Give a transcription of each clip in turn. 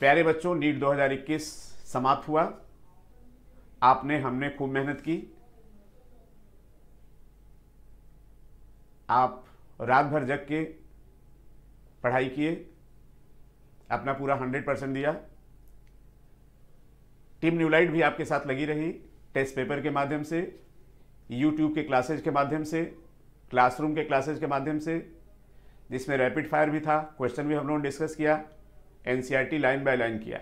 प्यारे बच्चों नीट 2021 समाप्त हुआ आपने हमने खूब मेहनत की आप रात भर जग के पढ़ाई किए अपना पूरा हंड्रेड परसेंट दिया टीम न्यूलाइट भी आपके साथ लगी रही टेस्ट पेपर के माध्यम से यूट्यूब के क्लासेज के माध्यम से क्लासरूम के क्लासेज के माध्यम से जिसमें रैपिड फायर भी था क्वेश्चन भी हम लोगों ने डिस्कस किया एनसीईआरटी लाइन बाय लाइन किया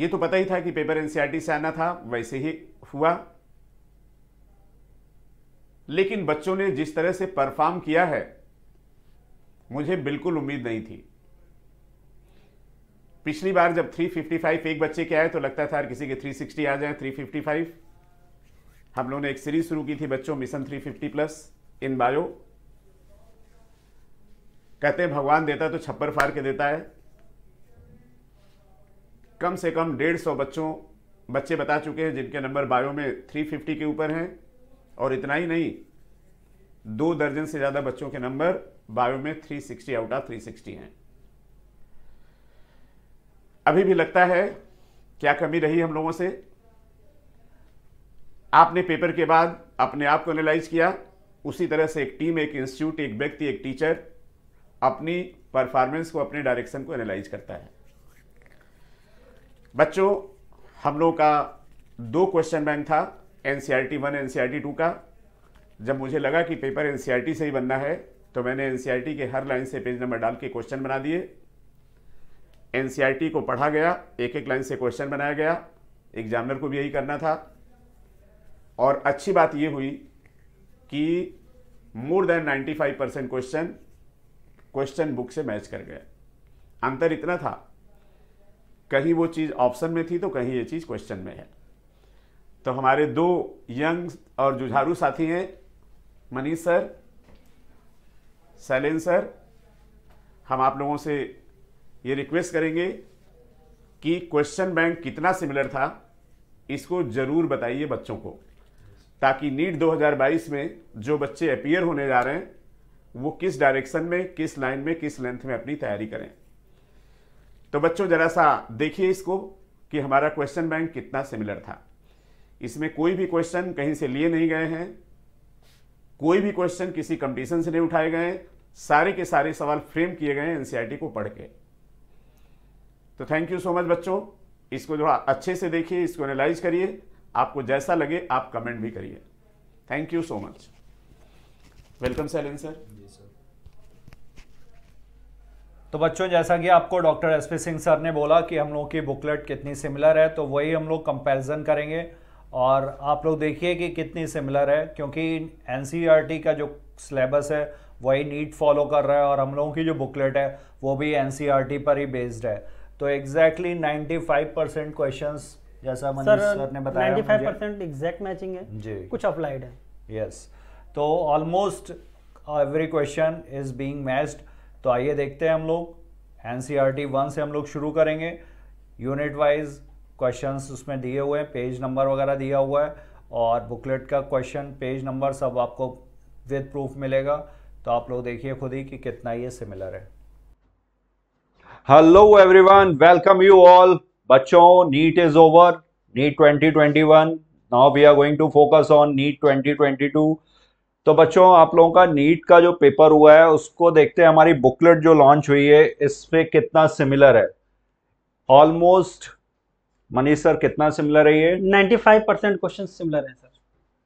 ये तो पता ही था कि पेपर एनसीईआरटी से आना था वैसे ही हुआ लेकिन बच्चों ने जिस तरह से परफॉर्म किया है मुझे बिल्कुल उम्मीद नहीं थी पिछली बार जब 355 एक बच्चे के आए तो लगता था किसी के 360 आ जाए 355 हम लोगों ने एक सीरीज शुरू की थी बच्चों मिशन 350 प्लस इन बायो कहते हैं भगवान देता तो छप्पर फाड़ के देता है कम से कम डेढ़ सौ बच्चों बच्चे बता चुके हैं जिनके नंबर बायो में 350 के ऊपर हैं और इतना ही नहीं दो दर्जन से ज़्यादा बच्चों के नंबर बायो में 360 आउट ऑफ 360 हैं अभी भी लगता है क्या कमी रही हम लोगों से आपने पेपर के बाद अपने आप को एनालाइज किया उसी तरह से एक टीम एक इंस्टीट्यूट एक व्यक्ति एक टीचर अपनी परफॉर्मेंस को अपने डायरेक्शन को एनालाइज करता है बच्चों हम लोग का दो क्वेश्चन बैंक था N C R T one N C R T two का जब मुझे लगा कि paper N C R T से ही बनना है तो मैंने एन सी आर टी के हर लाइन से पेज नंबर डाल के क्वेश्चन बना दिए एन सी आर टी को पढ़ा गया एक एक लाइन से क्वेश्चन बनाया गया एग्जामिनर को भी यही करना था और अच्छी बात ये हुई कि more than 95 percent question question book से मैच कर गए अंतर इतना था कहीं वो चीज़ ऑप्शन में थी तो कहीं ये चीज़ क्वेश्चन में है तो हमारे दो यंग और जुझारू साथी हैं मनीष सर सैलेन सर हम आप लोगों से ये रिक्वेस्ट करेंगे कि क्वेश्चन बैंक कितना सिमिलर था इसको ज़रूर बताइए बच्चों को ताकि नीट 2022 में जो बच्चे अपियर होने जा रहे हैं वो किस डायरेक्शन में किस लाइन में किस लेंथ में अपनी तैयारी करें तो बच्चों जरा सा देखिए इसको कि हमारा क्वेश्चन बैंक कितना सिमिलर था इसमें कोई भी क्वेश्चन कहीं से लिए नहीं गए हैं कोई भी क्वेश्चन किसी कंपटीशन से नहीं उठाए गए सारे के सारे सवाल फ्रेम किए गए हैं एनसीईआरटी e को पढ़ के तो थैंक यू सो मच बच्चों इसको थोड़ा अच्छे से देखिए इसको एनालाइज करिए आपको जैसा लगे आप कमेंट भी करिए thank you so much welcome सैलन सर तो बच्चों जैसा कि आपको doctor S P Singh sir ने बोला कि हम लोग की बुकलेट कितनी सिमिलर है तो वही हम लोग कंपेरिजन करेंगे और आप लोग देखिए कि कितनी सिमिलर है क्योंकि एन e का जो सिलेबस है वही नीट फॉलो कर रहा है और हम लोगों की जो बुकलेट है वो भी एन e पर ही बेस्ड है तो exactly ninety five percent question जैसा सर, सर ने बताया 95 मैचिंग है जी कुछ अप्लाइड है यस yes. तो almost every question is being matched तो आइए देखते हैं हम लोग एन सी वन से हम लोग शुरू करेंगे यूनिट वाइज क्वेश्चन उसमें दिए हुए हैं पेज नंबर वगैरह दिया हुआ है और बुकलेट का क्वेश्चन पेज नंबर सब आपको विद प्रूफ मिलेगा तो आप लोग देखिए खुद ही कि कितना ये सिमिलर है hello everyone welcome you all बच्चों NEET is over NEET 2021 now we are going to focus on NEET 2022 तो बच्चों आप लोगों का नीट का जो पेपर हुआ है उसको देखते हैं हमारी बुकलेट जो लॉन्च हुई है इस पर कितना सिमिलर है ऑलमोस्ट मनीष सर कितना सिमिलर है ये 95 परसेंट क्वेश्चन सिमिलर है सर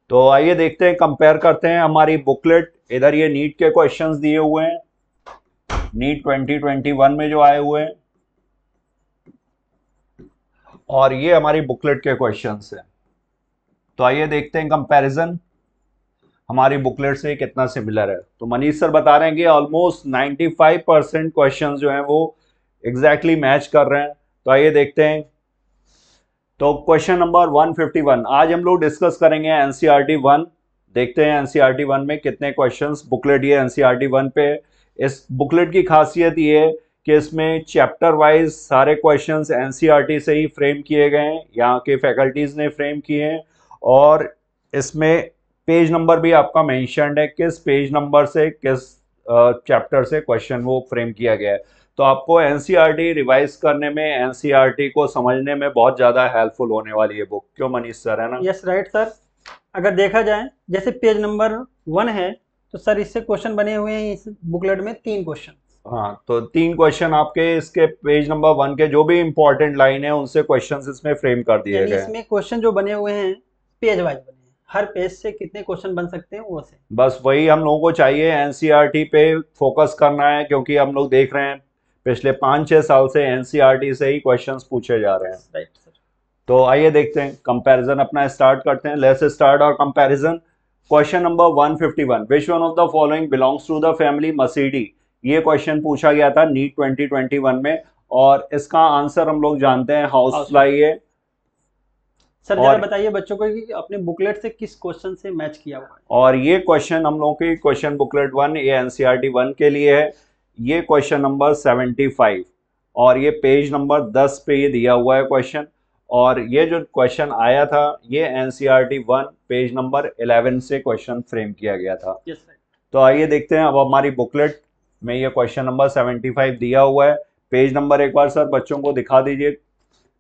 तो आइए देखते हैं कंपेयर करते हैं हमारी बुकलेट इधर ये नीट के क्वेश्चन दिए हुए हैं नीट वन में जो आए हुए हैं और ये हमारी बुकलेट के क्वेश्चन हैं तो आइए देखते हैं कंपैरिजन हमारी बुकलेट से कितना सिमिलर है तो मनीष सर बता रहे हैं कि ऑलमोस्ट 95 परसेंट क्वेश्चन जो हैं वो एग्जैक्टली exactly मैच कर रहे हैं तो आइए देखते हैं तो क्वेश्चन नंबर 151 आज हम लोग डिस्कस करेंगे एनसीआरटी वन e देखते हैं टी वन e में कितने क्वेश्चन बुकलेट ये टी वन e पे इस बुकलेट की खासियत ये है कि इसमें चैप्टर वाइज सारे क्वेश्चंस टी से ही फ्रेम किए गए हैं यहाँ के फैकल्टीज ने फ्रेम किए हैं और इसमें पेज नंबर भी आपका मैं है किस पेज नंबर से किस चैप्टर से क्वेश्चन वो फ्रेम किया गया है तो आपको एनसीआर e रिवाइज करने में एनसीआर e को समझने में बहुत ज़्यादा हेल्पफुल होने वाली है बुक क्यों मनीष सर है ना यस राइट सर अगर देखा जाए जैसे पेज नंबर वन है तो सर इससे क्वेश्चन बने हुए हैं इस बुकलेट में तीन क्वेश्चन हाँ तो तीन क्वेश्चन आपके इसके पेज नंबर वन के जो भी इम्पोर्टेंट लाइन है उनसे क्वेश्चन इसमें फ्रेम कर दिए गए इसमें क्वेश्चन जो बने हुए हैं पेज वाइज हर पेज से कितने क्वेश्चन बन सकते हैं वो से बस वही हम लोगों को चाहिए एनसीईआरटी पे फोकस करना है क्योंकि हम लोग देख रहे हैं पिछले पाँच छः साल से एनसीईआरटी से ही क्वेश्चंस पूछे जा रहे हैं तो आइए देखते हैं कंपैरिजन अपना स्टार्ट करते हैं लेस स्टार्ट और comparison question number 151 which one of the following belongs to the family मसीडी ये क्वेश्चन पूछा गया था नीट 2021 में और इसका आंसर हम लोग जानते हैं हाउस फ्लाई है सर और बताइए बच्चों को कि अपने बुकलेट से किस क्वेश्चन से मैच किया हुआ है और ये क्वेश्चन हम लोगों के क्वेश्चन बुकलेट वन ये एनसीईआरटी वन e के लिए है ये क्वेश्चन नंबर सेवेंटी फाइव और ये पेज नंबर दस पे ये दिया हुआ है क्वेश्चन और ये जो क्वेश्चन आया था ये NCERT T one page number eleven से क्वेश्चन फ्रेम किया गया था yes, तो आइए देखते हैं अब हमारी बुकलेट में ये क्वेश्चन नंबर सेवेंटी फाइव दिया हुआ है पेज नंबर एक बार सर बच्चों को दिखा दीजिए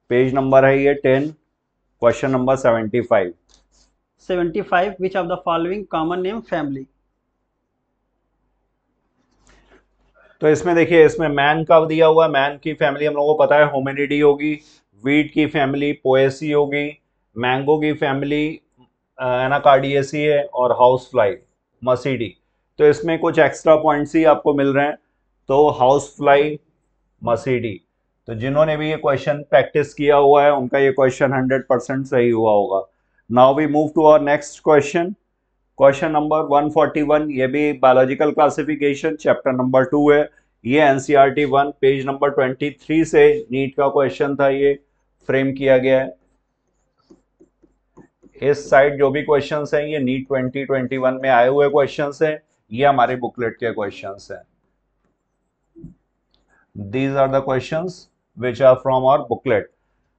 पेज नंबर है ये ten question number seventy five seventy five which of the following common name family तो इसमें देखिए इसमें मैन का दिया हुआ मैन की फैमिली हम लोगों को पता है होमिनिडी होगी वीट की फैमिली पोएसी होगी मैंगो की फैमिली एनाकार्डियसी है और हाउस फ्लाई मसीडी तो इसमें कुछ एक्स्ट्रा पॉइंट्स ही आपको मिल रहे हैं तो हाउस फ्लाई मसीडी तो जिन्होंने भी ये क्वेश्चन प्रैक्टिस किया हुआ है उनका ये क्वेश्चन हंड्रेड परसेंट सही हुआ होगा now we move to our next question question number 141 ये भी biological classification chapter number two है ये टी वन पेज नंबर 23 से नीट का क्वेश्चन था ये फ्रेम किया गया है इस साइड जो भी क्वेश्चन हैं ये नीट 2021 में आए हुए क्वेश्चन हैं ये हमारे बुकलेट के क्वेश्चन हैं these are the question which are from our booklet.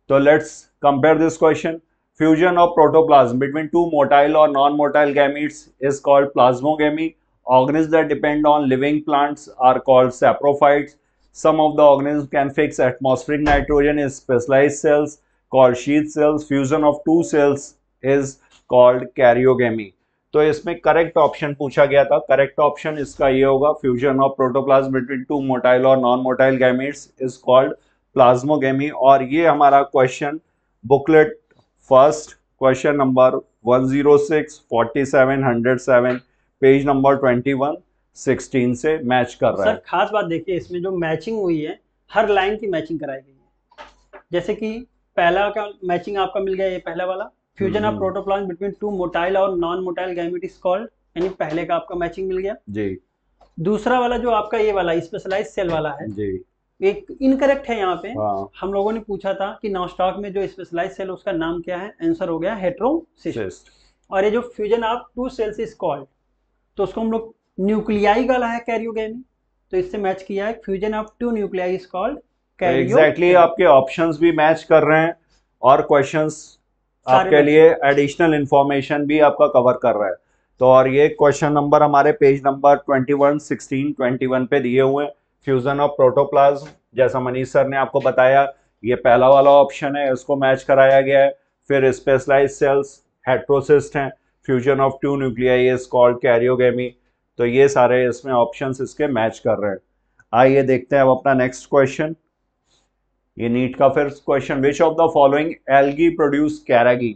So let's compare this question. Fusion of protoplasm between two motile or non-motile gametes is called plasmogamy. Organisms that depend on living plants are called saprophytes. Some of the organisms can fix atmospheric nitrogen in specialized cells called sheath cells. Fusion of two cells is called karyogamy. तो इसमें correct option पूछा गया था correct option इसका ये होगा fusion of protoplasm between two motile और non motile gametes is called plasmogamy और ये हमारा question booklet first question number 106, 47, 107, page number 21, 16 से मैच कर रहा है सर खास बात देखिए इसमें जो मैचिंग हुई है हर लाइन की मैचिंग कराई गई है जैसे कि पहला का मैचिंग आपका मिल गया ये पहला वाला fusion of protoplasm between two motile और non motile gamete is called यानी पहले का आपका मैचिंग मिल गया जी दूसरा वाला जो आपका ये वाला स्पेशलाइज सेल वाला है जी एक इनकरेक्ट है यहाँ पे हाँ। हम लोगों ने पूछा था कि नॉस्टॉक में जो स्पेशलाइज सेल उसका नाम क्या है आंसर हो गया हेट्रोसिस्ट और ये जो fusion of two cells is called तो उसको हम लोग न्यूक्लियाई गाला है कैरियोगेमी तो इससे मैच किया है fusion of two nuclei is called exactly आपके ऑप्शन भी मैच कर रहे हैं और क्वेश्चन आपके लिए एडिशनल इंफॉर्मेशन भी आपका कवर कर रहा है तो और ये क्वेश्चन नंबर हमारे पेज नंबर 21, 16, 21 पे दिए हुए हैं फ्यूजन ऑफ प्रोटोप्लाज्म जैसा मनीष सर ने आपको बताया ये पहला वाला ऑप्शन है इसको मैच कराया गया है फिर स्पेशलाइज सेल्स हेट्रोसिस्ट हैं fusion of two nuclei is called karyogamy तो ये सारे इसमें ऑप्शन इसके मैच कर रहे हैं आइए देखते हैं अब अपना नेक्स्ट क्वेश्चन ये नीट का फिर question which of the following algae produce carrageenan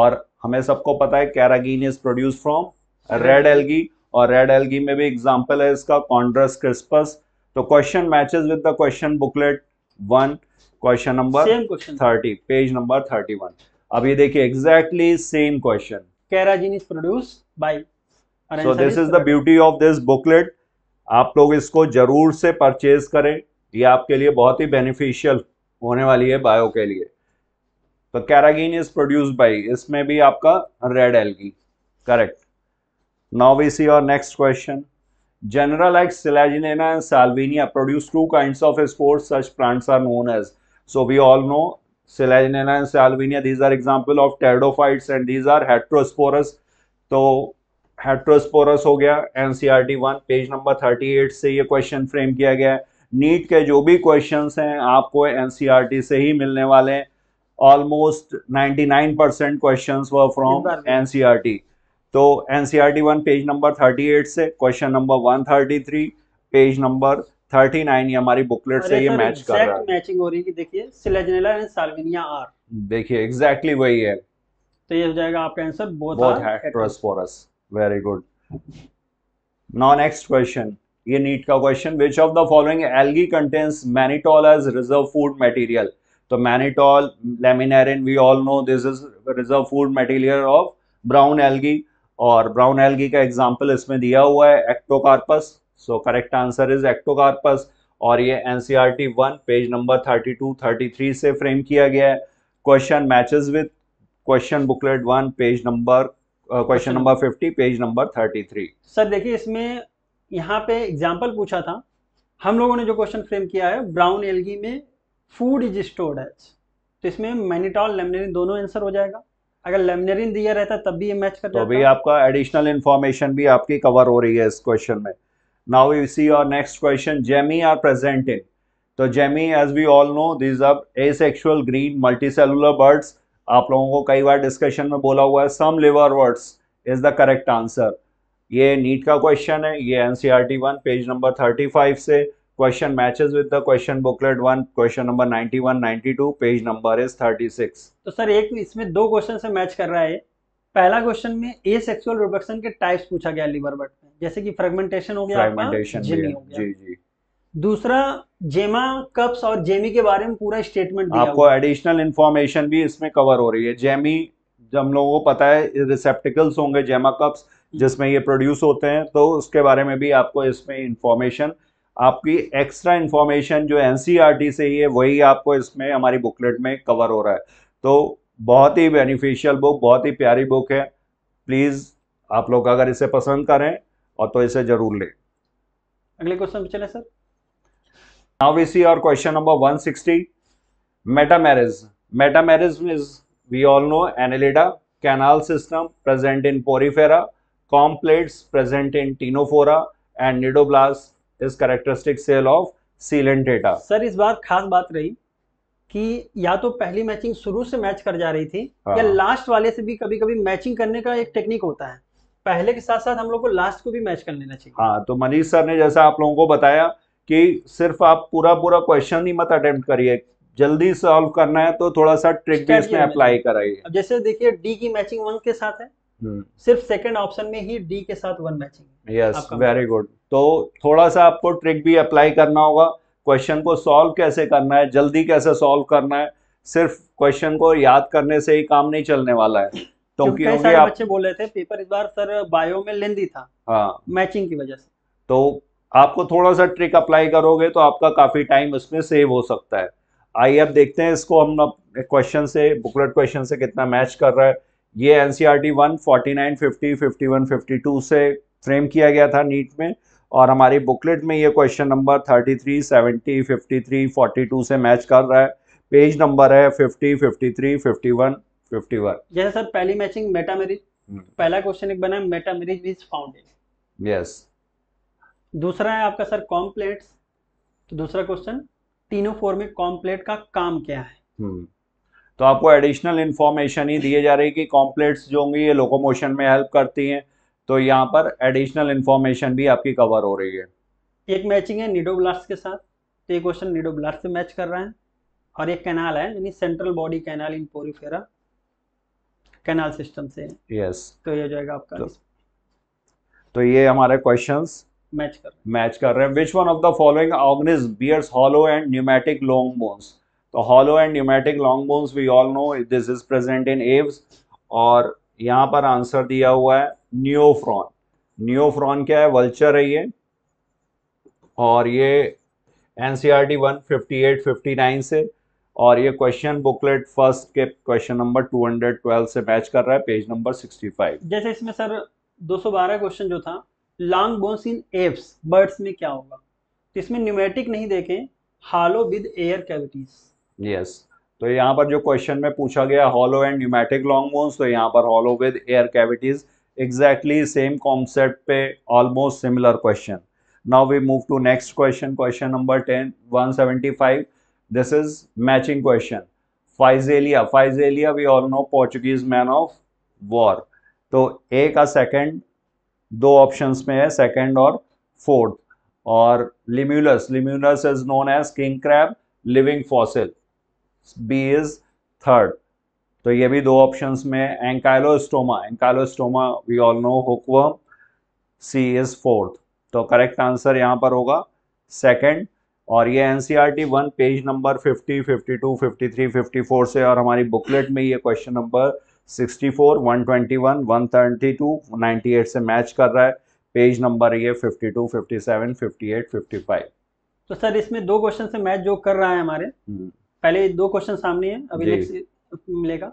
और हमें सबको पता है carrageenan is produce from red algae और रेड एल्गी में भी एग्जांपल है इसका कॉन्ड्रस क्रिस्पस तो question matches with the question booklet one question number thirty page number thirty one अब ये देखिए exactly same question carrageenan is produce by so this is the beauty of this booklet आप लोग इसको जरूर से purchase करें ये आपके लिए बहुत ही बेनिफिशियल होने वाली है बायो के लिए तो कैरागिन इज प्रोड्यूस बाई इसमें भी आपका red algae correct now we see और next question Genera like Selaginella and Salvinia produce two kinds of spores. Such plants are known as. So we all know Selaginella and Salvinia. These are example of pteridophytes and these are heterosporous. तो heterosporous हो गया NCERT one page number 38 से ये question frame किया गया है NEET के जो भी क्वेश्चंस हैं आपको एनसीईआरटी से ही मिलने वाले हैं almost 99 percent question were from NCERT तो एनसीईआरटी वन पेज नंबर 38 से क्वेश्चन नंबर 133 पेज नंबर 39 ये हमारी बुकलेट से ये मैच कर रहा है मैचिंग हो रही है कि देखिए सिलेजनेला एंड साल्विनिया आर देखिए एग्जैक्टली वही है तो ये हो जाएगा आपका answer both are heterosporous very good now next question ये नीट का question which of the following algae contains mannitol as reserve food material तो mannitol laminarin we all know this is reserve food material of brown algae और brown algae का example इसमें दिया हुआ है Ectocarpus so correct answer is Ectocarpus और ये N NCERT one page number thirty two thirty three से frame किया गया है question matches with question booklet one page number question number fifty page number thirty three sir देखिए इसमें यहाँ पे एग्जाम्पल पूछा था हम लोगों ने जो क्वेश्चन फ्रेम किया है ब्राउन एल्गी में फूड इज स्टोर्ड है तो इसमें मैनिटॉल लेमनिन दोनों आंसर हो जाएगा अगर लेमिनरिन दिया रहता तब भी ये मैच कर तो भी आपका एडिशनल इन्फॉर्मेशन भी आपकी कवर हो रही है इस क्वेश्चन में नाउ यू सी और next question gemmae are present in तो gemmae as we all know these अब एसेक्सुअल ग्रीन मल्टीसेलुलर बर्ड्स आप लोगों को कई बार डिस्कशन में बोला हुआ है some liverworts is the correct answer ये नीट का क्वेश्चन है ये NCR T one page number thirty five से Question matches with the question booklet one. Question number 91, 92. Page number is 36. तो सर एक इसमें दो क्वेश्चन से मैच कर रहा है पहला क्वेश्चन में ए सेक्सुअल रिप्रोडक्शन के टाइप्स पूछा गया लिवर बट में जैसे कि फ्रेगमेंटेशन हो गया फ्रेगमेंटेशन जी जी दूसरा जेमा कप्स और जेमी के बारे में पूरा स्टेटमेंट दिया आपको एडिशनल इन्फॉर्मेशन भी इसमें कवर हो रही है जेमी हम लोगों को पता है रिसेप्टिकल्स होंगे जेमा हम्म। कप्स जिसमें ये प्रोड्यूस होते हैं तो उसके बारे में भी आपको इसमें इंफॉर्मेशन आपकी एक्स्ट्रा इन्फॉर्मेशन जो एन e से ही है वही आपको इसमें हमारी बुकलेट में कवर हो रहा है तो बहुत ही बेनिफिशियल बुक बहुत ही प्यारी बुक है प्लीज़ आप लोग अगर इसे पसंद करें और तो इसे जरूर लें अगले क्वेश्चन पे चले सर नाउ वी सी और question number 160 metamerism metamerism is we all know Annelida canal system present in Porifera comb plates present in Ctenophora and cnidoblast is characteristic cell of Coelenterata sir इस बार खास बात रही कि या तो पहली मैचिंग शुरू से मैच कर जा रही थी हाँ। या लास्ट वाले से भी कभी कभी मैचिंग करने का एक टेक्निक होता है पहले के साथ साथ हम लोग को लास्ट को भी मैच कर लेना चाहिए हाँ तो मनीष सर ने जैसा आप लोगों को बताया कि सिर्फ आप पूरा पूरा क्वेश्चन ही मत अटेम्प्ट करिए जल्दी सॉल्व करना है तो थोड़ा सा ट्रिक भी इसमें अप्लाई कराइए जैसे देखिए डी की मैचिंग वन के साथ है हम्म। सिर्फ सेकंड ऑप्शन में ही डी के साथ one matching yes very good तो थोड़ा सा आपको ट्रिक भी अप्लाई करना होगा क्वेश्चन को सॉल्व कैसे करना है जल्दी कैसे सॉल्व करना है सिर्फ क्वेश्चन को याद करने से ही काम नहीं चलने वाला है तो क्योंकि आप... बच्चे बोले थे पेपर इस बार सर बायो में लेंदी था हाँ मैचिंग की वजह से तो आपको थोड़ा सा ट्रिक अप्लाई करोगे तो आपका काफी टाइम उसमें सेव हो सकता है आइए अब देखते हैं इसको हम क्वेश्चन से बुकलेट क्वेश्चन से कितना मैच कर रहा है ये N C R T one forty nine fifty fifty one fifty two से फ्रेम किया गया था नीट में और हमारी बुकलेट में ये question number thirty three seventy fifty three forty two से मैच कर रहा है पेज नंबर है fifty fifty three fifty one fifty one जैसे सर पहली मैचिंग मेटा मेरिज पहला क्वेश्चन एक बना metamerism is founded yes दूसरा है आपका सर कॉम्प्लेट तो दूसरा क्वेश्चन तीनों टीनोफॉर्मिक कॉम्प्लेट का काम क्या है हम्म। तो आपको एडिशनल इन्फॉर्मेशन ही दिए जा रही है कि कॉम्प्लेट्स जो होंगी ये लोकोमोशन में हेल्प करती हैं तो यहाँ पर एडिशनल इन्फॉर्मेशन भी आपकी कवर हो रही है एक मैचिंग है निडोब्लास्ट के साथ तो ये क्वेश्चन निडोब्लास्ट से मैच कर रहे हैं और एक कैनाल है यानी central body canal in Porifera canal system से यस yes. तो ये हो जाएगा आपका तो, तो ये हमारे क्वेश्चन मैच कर मैच कर रहे हैं which one of the following organism bears hollow and pneumatic long bones तो hollow and pneumatic long bones we all know this is present in Aves और यहाँ पर आंसर दिया हुआ है न्योफ्रॉन न्योफ्रॉन क्या है वल्चर है ये और ये N C R T one fifty eight fifty nine से और ये क्वेश्चन बुकलेट फर्स्ट के question number two hundred twelve से मैच कर रहा है पेज नंबर सिक्सटी फाइव जैसे इसमें सर दो सौ बारह क्वेश्चन जो था long bones in Aves birds में क्या होगा तो इसमें न्यूमेटिक नहीं देखें hollow with air cavities yes yes. तो यहाँ पर जो क्वेश्चन में पूछा गया hollow and pneumatic long bones तो यहाँ पर hollow with air cavities exactly same concept पे almost similar question now we move to next question question number ten one seventy five this is matching question Physalia Physalia we all no Portuguese man of war तो A का second दो options में है second और fourth और Limulus Limulus is known as king crab living fossil B is third तो ये भी दो ऑप्शंस में Ancylostoma Ancylostoma we all know hookworm C is fourth तो करेक्ट आंसर यहाँ पर होगा सेकंड और ये NCR T one page number 50, 52, 53, 54 से और हमारी बुकलेट में ये क्वेश्चन नंबर 64, 121, 132, 98 से मैच कर रहा है पेज नंबर ये 52, 57, 58, 55 तो सर इसमें दो क्वेश्चन से मैच जो कर रहा है हमारे हम्म। पहले दो क्वेश्चन सामने हैं अभी नेक्स्ट मिलेगा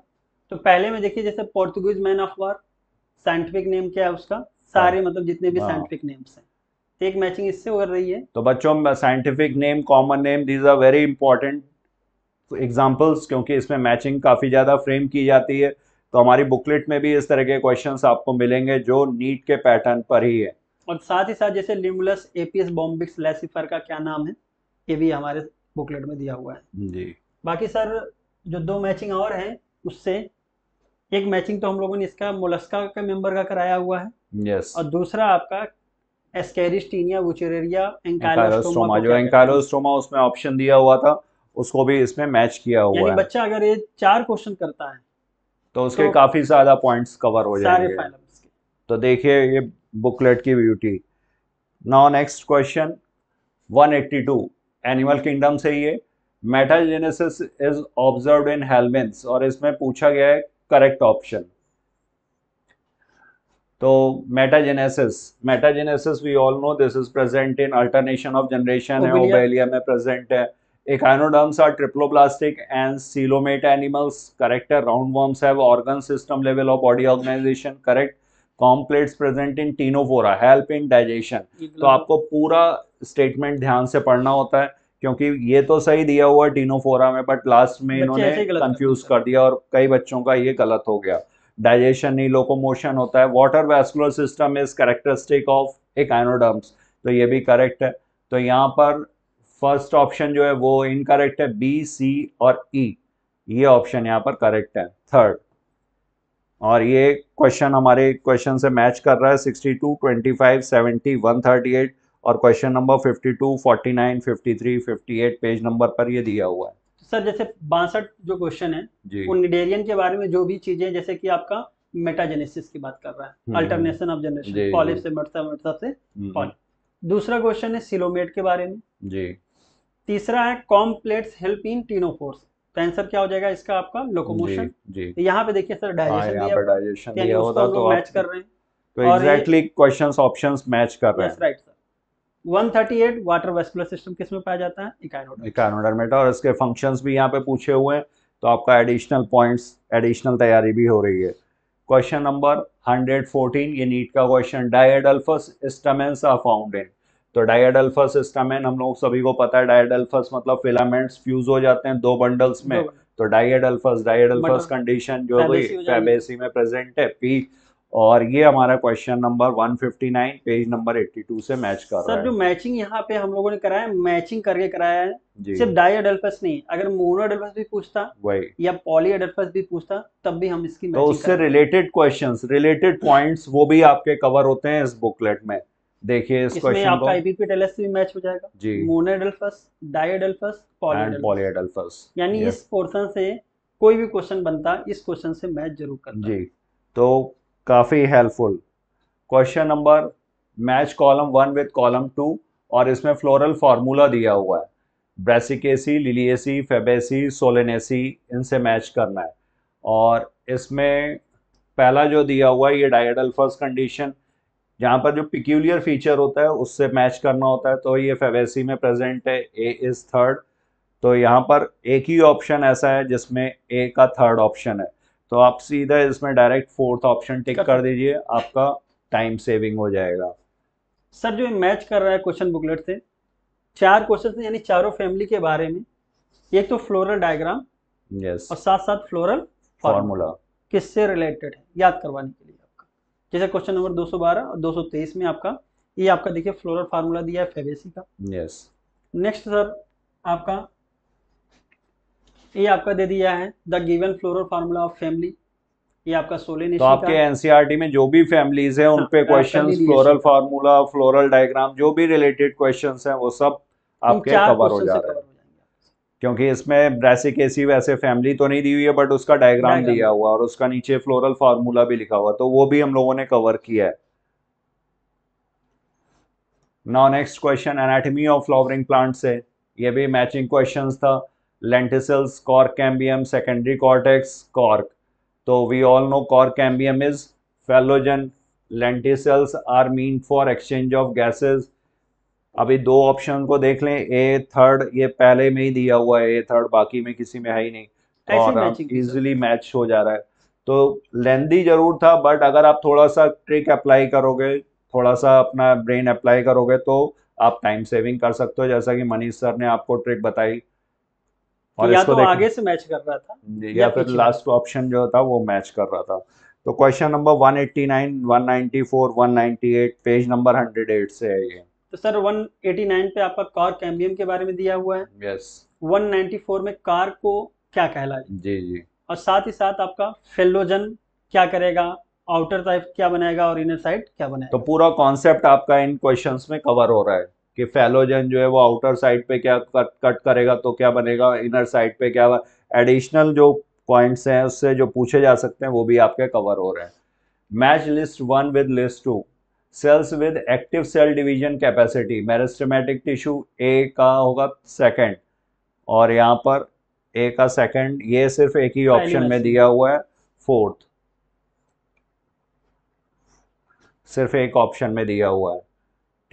तो पहले में देखिए जैसे Portuguese man of war scientific name क्या है उसका सारे हाँ। मतलब जितने भी साइंटिफिक हाँ। नेम्स हैं एक मैचिंग इससे हो रही है तो बच्चों scientific name common name these are very important examples क्योंकि इसमें मैचिंग काफ़ी ज़्यादा फ्रेम की जाती है तो हमारी बुकलेट में भी इस तरह के क्वेश्चंस आपको मिलेंगे जो नीट के पैटर्न पर ही है और साथ ही साथ जैसे लिमुलस एपीएस बॉम्बिक्स लेसिफर का क्या नाम है ये भी हमारे बुकलेट में दिया हुआ है जी बाकी सर जो दो मैचिंग और हैं उससे एक मैचिंग तो हम लोगों ने इसका मोलस्का के मेंबर का कराया हुआ है यस और दूसरा आपका एस्केरिस्टीनिया वुचेरेरिया एंकालोस्ट्रोमा जो एंकालोस्ट्रोमा उसमें ऑप्शन दिया हुआ था उसको भी इसमें मैच किया हुआ है बच्चा अगर ये चार क्वेश्चन करता है तो उसके तो काफी ज्यादा पॉइंट्स कवर हो जाएंगे तो देखिए ये बुकलेट की beauty now next question 182 animal kingdom से ही है metagenesis is observe in helminths और इसमें पूछा गया है करेक्ट ऑप्शन तो metagenesis metagenesis we all know this is present in alternation of generation है ओबेलिया में प्रेजेंट है echinoderms are triploblastic and coelomate animals correct है round worms have organ system level of body organisation correct comb plates present in Ctenophora help in digestion तो आपको पूरा statement ध्यान से पढ़ना होता है क्योंकि ये तो सही दिया हुआ टीनो फोरा में बट लास्ट में इन्होंने कंफ्यूज कर दिया और कई बच्चों का ये गलत हो गया डाइजेशन नहीं लोकोमोशन होता है water vascular system is characteristic of echinoderms तो ये भी करेक्ट है तो यहाँ पर फर्स्ट ऑप्शन जो है वो इनकरेक्ट है बी सी और ई e. ये ऑप्शन यहाँ पर करेक्ट है थर्ड और ये क्वेश्चन हमारे क्वेश्चन से मैच कर रहा है sixty two twenty five seventy one thirty eight और क्वेश्चन नंबर 52, 49, 53, 58 पेज नंबर पर ये दिया हुआ है तो सर जैसे बासठ जो क्वेश्चन है उन निडेरियन के बारे में जो भी चीजें जैसे कि आपका मेटाजेनेसिस की बात कर रहा है अल्टरनेशन ऑफ जनरेशन पॉलिप से मर्सा से हम्म, हम्म। दूसरा क्वेश्चन है सिलोमेट के बारे में जी तीसरा है comb plates help in Ctenophores answer क्या हो जाएगा इसका आपका लोकोमोशन तो यहाँ पे देखिए सर डाइजेशन हाँ दिया, डाइजेशन दिया होता तो मैच कर रहे हैं तो एग्जैक्टली क्वेश्चंस ऑप्शंस मैच कर रहे हैं right sir 138 water vascular system किस में पाया जाता है इकाइनोडर्म इकाइनोडर्म और इसके फंक्शंस भी यहाँ पे पूछे हुए हैं तो आपका एडिशनल पॉइंट्स एडिशनल तैयारी भी हो रही है क्वेश्चन नंबर 114 ये नीट का question diadelphous stamens are found in तो डायडल्फस स्टमेन हम लोग सभी को पता है डायडल्फस मतलब फिलामेंट्स फ्यूज हो जाते हैं दो बंडल्स में दो तो डायडल्फस डायडल्फस कंडीशन जो भी फैबेसी में प्रेजेंट है पी और ये हमारा क्वेश्चन नंबर 159 पेज नंबर 82 से मैच कर सर, रहा है सर जो मैचिंग यहाँ पे हम लोगों ने कराया है मैचिंग करके कराया है सिर्फ डाई एडल्फस नहीं अगर मोनो एडल्फस भी पूछता वही या पॉली एडल्फस भी पूछता तब भी हम इसकी तो उससे रिलेटेड क्वेश्चंस रिलेटेड पॉइंट्स वो भी आपके कवर होते हैं इस बुकलेट में देखिए इस क्वेश्चन आपका आईबीपी टेलेस भी मैच हो जाएगा जी monadelphous diadelphous polyadelphous यानी इस पोर्शन से कोई भी क्वेश्चन बनता इस क्वेश्चन से मैच जरूर करता जी तो काफ़ी helpful question number match column one with column two और इसमें फ्लोरल फार्मूला दिया हुआ है ब्रेसिकेसी लिलियसी फेबेसी सोलेनेसी इनसे मैच करना है और इसमें पहला जो दिया हुआ है ये डायडल कंडीशन जहाँ पर जो पिक्यूलियर फीचर होता है उससे मैच करना होता है तो ये फेबेसी में प्रेजेंट है ए इज़ थर्ड तो यहाँ पर एक ही ऑप्शन ऐसा है जिसमें ए का थर्ड ऑप्शन है तो आप सीधा इसमें डायरेक्ट फोर्थ ऑप्शन टिक कर दीजिए आपका टाइम सेविंग हो जाएगा सर जो मैच कर रहा है क्वेश्चन बुकलेट से चार क्वेश्चन यानी चारों फैमिली के बारे में एक तो फ्लोरल डायग्राम यस और साथ साथ फ्लोरल फॉर्मूला किससे रिलेटेड है याद करवाने के लिए आपका जैसे क्वेश्चन नंबर 212 और 223 में आपका ये आपका देखिए फ्लोरल फार्मूला दिया है फेबेसी का यस नेक्स्ट सर आपका ये आपका दे दिया है the given floral formula of family ये आपका सोलिनेशन तो आपके एनसीईआरटी में जो भी फैमिलीज हैं उन पे questions floral formula floral diagram जो भी रिलेटेड क्वेश्चंस हैं वो सब आपके कवर हो जा रहे हैं क्योंकि इसमें ब्रैसिक एसी वैसे फैमिली तो नहीं दी हुई है बट उसका डायग्राम दिया हुआ और उसका नीचे फ्लोरल फार्मूला भी लिखा हुआ तो वो भी हम लोगों ने कवर किया है now next question anatomy of flowering plant से ये भी मैचिंग क्वेश्चंस था lenticels cork cambium, secondary cortex, cork तो we all know cork cambium is phalogen. Lenticels are mean for exchange of gases अभी दो ऑप्शन को देख लें ए थर्ड ये पहले में ही दिया हुआ है ए थर्ड बाकी में किसी में है ही नहीं और इजिली हाँ, मैच हो जा रहा है तो लेंदी जरूर था बट अगर आप थोड़ा सा ट्रिक अप्लाई करोगे थोड़ा सा अपना ब्रेन अप्लाई करोगे तो आप टाइम सेविंग कर सकते हो जैसा कि मनीष सर ने आपको ट्रिक बताई तो और या तो आगे से मैच कर रहा था या, या फिर लास्ट ऑप्शन जो था वो मैच कर रहा था तो क्वेश्चन नंबर 189, 194, 198 पेज नंबर 108 से है ये तो सर 189 पे आपका कार कैम्बियम के बारे में दिया हुआ है यस yes. 194 में कार को क्या कहलाए जी जी और साथ ही साथ आपका फेलोजन क्या करेगा आउटर टाइप क्या बनाएगा और इनर साइड क्या बनाएगा तो पूरा कॉन्सेप्ट आपका इन क्वेश्चंस में कवर हो रहा है कि फेलोजन जो है वो आउटर साइड पे क्या कट कट करेगा तो क्या बनेगा इनर साइड पे क्या एडिशनल जो पॉइंट्स हैं उससे जो पूछे जा सकते हैं वो भी आपके कवर हो रहे हैं match list one with list two cells with active cell division capacity meristematic tissue A का होगा सेकंड और यहाँ पर ए का सेकंड ये सिर्फ एक ही ऑप्शन में दिया हुआ है फोर्थ सिर्फ एक ऑप्शन में दिया हुआ है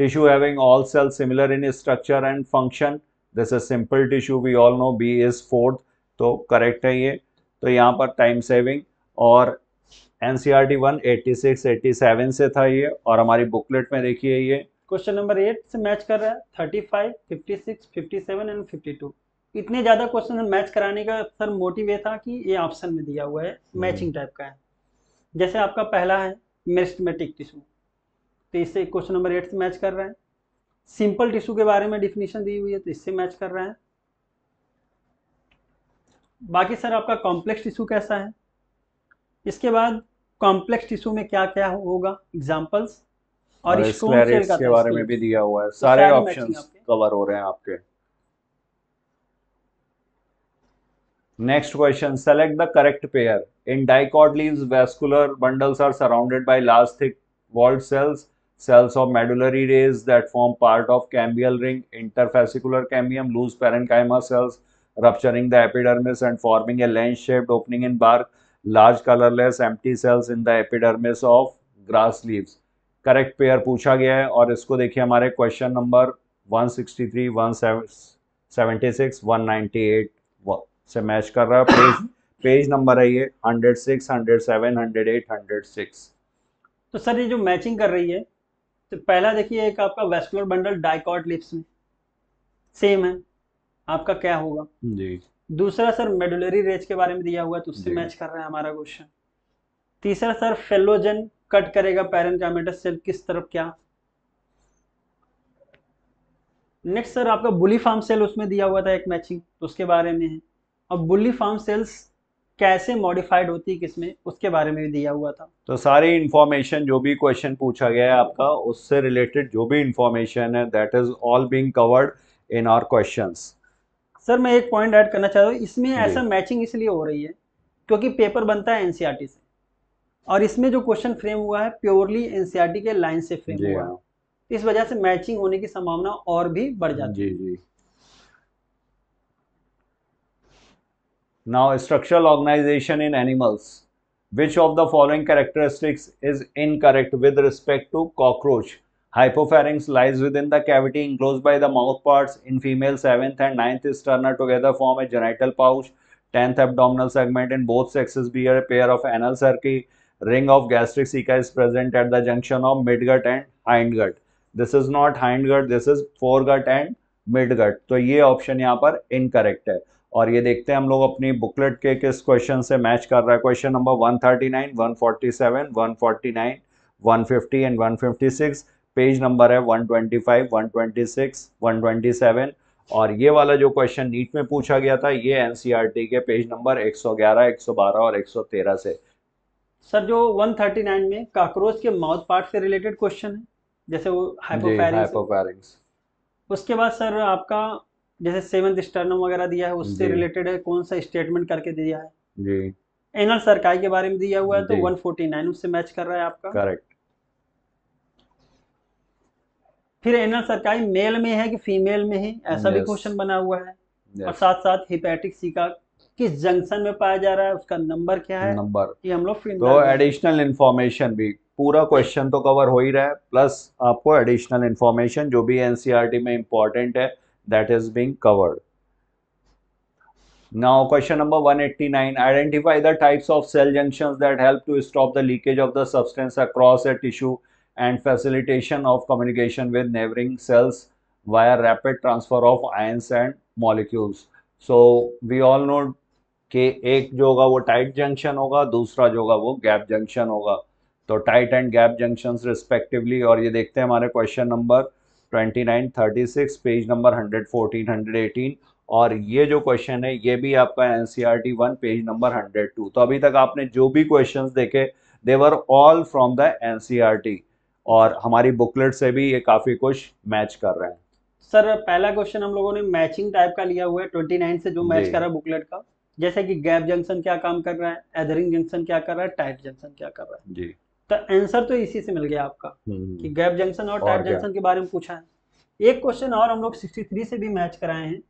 Tissue having all cells similar in structure and function. This is simple tissue. We all know B is fourth. तो करेक्ट है ये तो यहाँ पर टाइम सेविंग और N C R T one eighty six eighty seven से था ये और हमारी बुकलेट में देखिए ये क्वेश्चन नंबर एट से मैच कर रहा है thirty five fifty six fifty seven and fifty two इतने ज़्यादा क्वेश्चन मैच कराने का सर मोटिव ये था कि ये ऑप्शन में दिया हुआ है मैचिंग हम्म। टाइप का है जैसे आपका पहला है मेरिस्टमेटिक टिश्यू तो इससे क्वेश्चन नंबर एट से मैच कर रहे हैं सिंपल टिश्यू के बारे में डिफिनेशन दी हुई है तो इससे मैच कर रहे हैं बाकी सर आपका कॉम्प्लेक्स टिश्यू कैसा है इसके बाद कॉम्प्लेक्स टिश्यू में क्या क्या होगा एग्जाम्पल्स और, के बारे में भी दिया हुआ है तो सारे ऑप्शन कवर हो रहे हैं आपके next question select the correct pair in dicot leaves bundles are surrounded by large thick walled cells cells of medullary rays that form part of cambial ring, interfascicular cambium, loose parenchyma cells, rupturing the epidermis and forming a lens-shaped opening in bark, large colorless empty cells in the epidermis of grass leaves. Correct pair पूछा गया है और इसको देखिए हमारे question number 163, 176, 198 से match कर रहा है पेज पेज नंबर है ये 106, 107, 108, 106. तो सर ये जो मैचिंग कर रही है तो पहला देखिए एक आपका वेस्कुलर बंडल डाइकॉट लिप्स में सेम है आपका क्या होगा जी दूसरा सर मेडुलरी रेज के बारे में दिया हुआ है तो उससे मैच कर रहा है हमारा क्वेश्चन तीसरा सर फेलोजन कट करेगा पैरेंकामेटस सेल किस तरफ क्या नेक्स्ट सर आपका बुली फार्म सेल उसमें दिया हुआ था एक मैचिंग तो उसके बारे में है और बुली फार्म सेल्स कैसे मॉडिफाइड होती है किसमें उसके बारे में भी दिया हुआ था तो सारी इन्फॉर्मेशन जो भी क्वेश्चन पूछा गया है आपका उससे रिलेटेड जो भी इन्फॉर्मेशन है that is all being covered in our question sir मैं एक पॉइंट ऐड करना चाहता हूँ इसमें ऐसा मैचिंग इसलिए हो रही है क्योंकि पेपर बनता है एनसीआरटी e से और इसमें जो क्वेश्चन फ्रेम हुआ है प्योरली एनसीआरटी e के लाइन से फ्रेम हुआ है हाँ। इस वजह से मैचिंग होने की संभावना और भी बढ़ जाती है Now structural organization in animals. Which of the following characteristics is incorrect with respect to cockroach? Hypopharynx lies within the cavity enclosed by the mouth parts. In female, 7th and 9th sternum together form a genital pouch. 10th abdominal segment in both sexes bear a pair of anal cerci. Ring of gastric ceca is present at the junction of midgut and hindgut. This is not hindgut, this is foregut and midgut. So, this option यहाँ incorrect. Incorrect और ये देखते हैं हम लोग अपनी booklet के किस क्वेश्चन से मैच कर रहा है question number 139, 147, 149, 150 and 156 page number है 125, 126, 127 और ये वाला जो क्वेश्चन नीट में पूछा गया था ये एन e के पेज नंबर 111, 112 और 113 से सर जो 139 में काकरोच के माउथ पार्ट से रिलेटेड क्वेश्चन है जैसे वो हाइपोफैरिंग्स उसके बाद सर आपका जैसे सेवन स्टर्नम वगैरह दिया है उससे रिलेटेड है कौन सा स्टेटमेंट करके दिया है जी एनल सरकाई के बारे में दिया हुआ है तो 149 उससे मैच कर रहा है आपका करेक्ट फिर एनल सरकाई मेल में है कि फीमेल में है ऐसा yes. भी क्वेश्चन बना हुआ है yes. और साथ साथ हिपैटिक सी का किस जंक्शन में पाया जा रहा है उसका नंबर क्या है नंबर ये हम लोग फिर तो एडिशनल इन्फॉर्मेशन भी पूरा क्वेश्चन तो कवर हो ही रहा है प्लस आपको एडिशनल इन्फॉर्मेशन जो भी एनसीईआरटी में इंपॉर्टेंट है that is being covered. Now question number 189, identify the types of cell junctions that help to stop the leakage of the substance across a tissue and facilitation of communication with neighboring cells via rapid transfer of ions and molecules. So we all know कि एक जो होगा वो tight junction होगा दूसरा जो होगा वो गैप जंक्शन होगा तो tight and gap junctions respectively और ये देखते हैं हमारे question number twenty nine thirty six page number hundred fourteen hundred eighteen और ये जो क्वेश्चन है ये भी आपका N C R T one page number hundred two तो अभी तक आपने जो भी क्वेश्चन देखे they're all from the N C R T और हमारी बुकलेट से भी ये काफ़ी कुछ मैच कर रहे हैं सर पहला क्वेश्चन हम लोगों ने मैचिंग टाइप का लिया हुआ है ट्वेंटी नाइन से जो मैच कर रहा है बुकलेट का जैसे कि गैप जंक्शन क्या काम कर रहा है एदरिंग जंक्शन क्या कर रहा है टाइट जंक्शन क्या कर रहा है जी तो आंसर तो इसी से मिल गया आपका हम्म। कि गैप जंक्शन और टाइप जंक्शन के बारे में पूछा है एक क्वेश्चन और हम लोग 63 से भी मैच कराए हैं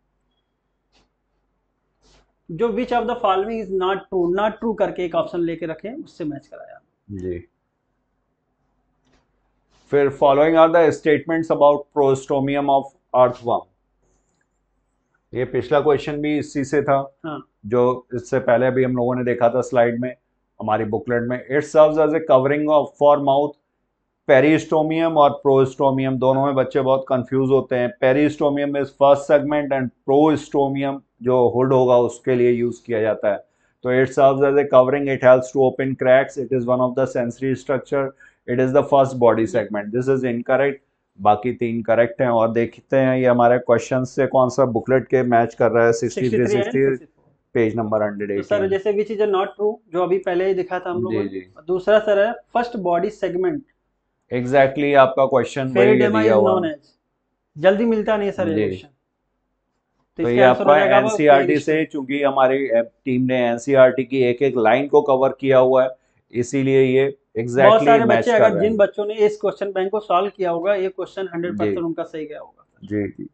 जो which of the following is not true not true करके एक ऑप्शन लेके रखे उससे मैच कराया जी फिर following are the statements about prostomium of earthworm ये पिछला क्वेश्चन भी इसी से था हाँ. जो इससे पहले अभी हम लोगों ने देखा था स्लाइड में हमारी बुकलेट में it serve as a covering of for mouth peristomium और प्रोस्टोमियम दोनों में बच्चे बहुत कंफ्यूज होते हैं peristomium is first segment and prostomium जो हुड होगा उसके लिए यूज़ किया जाता है तो it serve as a covering it help to open cracks it is one of the sensory structure it is the first body segment this is incorrect बाकी तीन करेक्ट हैं और देखते हैं ये हमारे क्वेश्चन से कौन सा बुकलेट के मैच कर रहा है sixty three sixty page number hundred eight तो सर जैसे विच इज नॉट ट्रू जो अभी पहले ही दिखा था हम लोग दूसरा सर है फर्स्ट बॉडी सेगमेंट एग्जैक्टली आपका क्वेश्चन जल्दी मिलता नहीं सर क्वेश्चन तो, तो ये आपका एनसीईआरटी से चूंकि हमारी टीम ने एनसीईआरटी की एक एक लाइन को कवर किया हुआ है इसीलिए ये एग्जैक्टली exactly मैच बच्चे अगर जिन बच्चों ने इस क्वेश्चन बैंक को सॉल्व किया होगा ये क्वेश्चन हंड्रेड परसेंट उनका सही गया होगा जी जी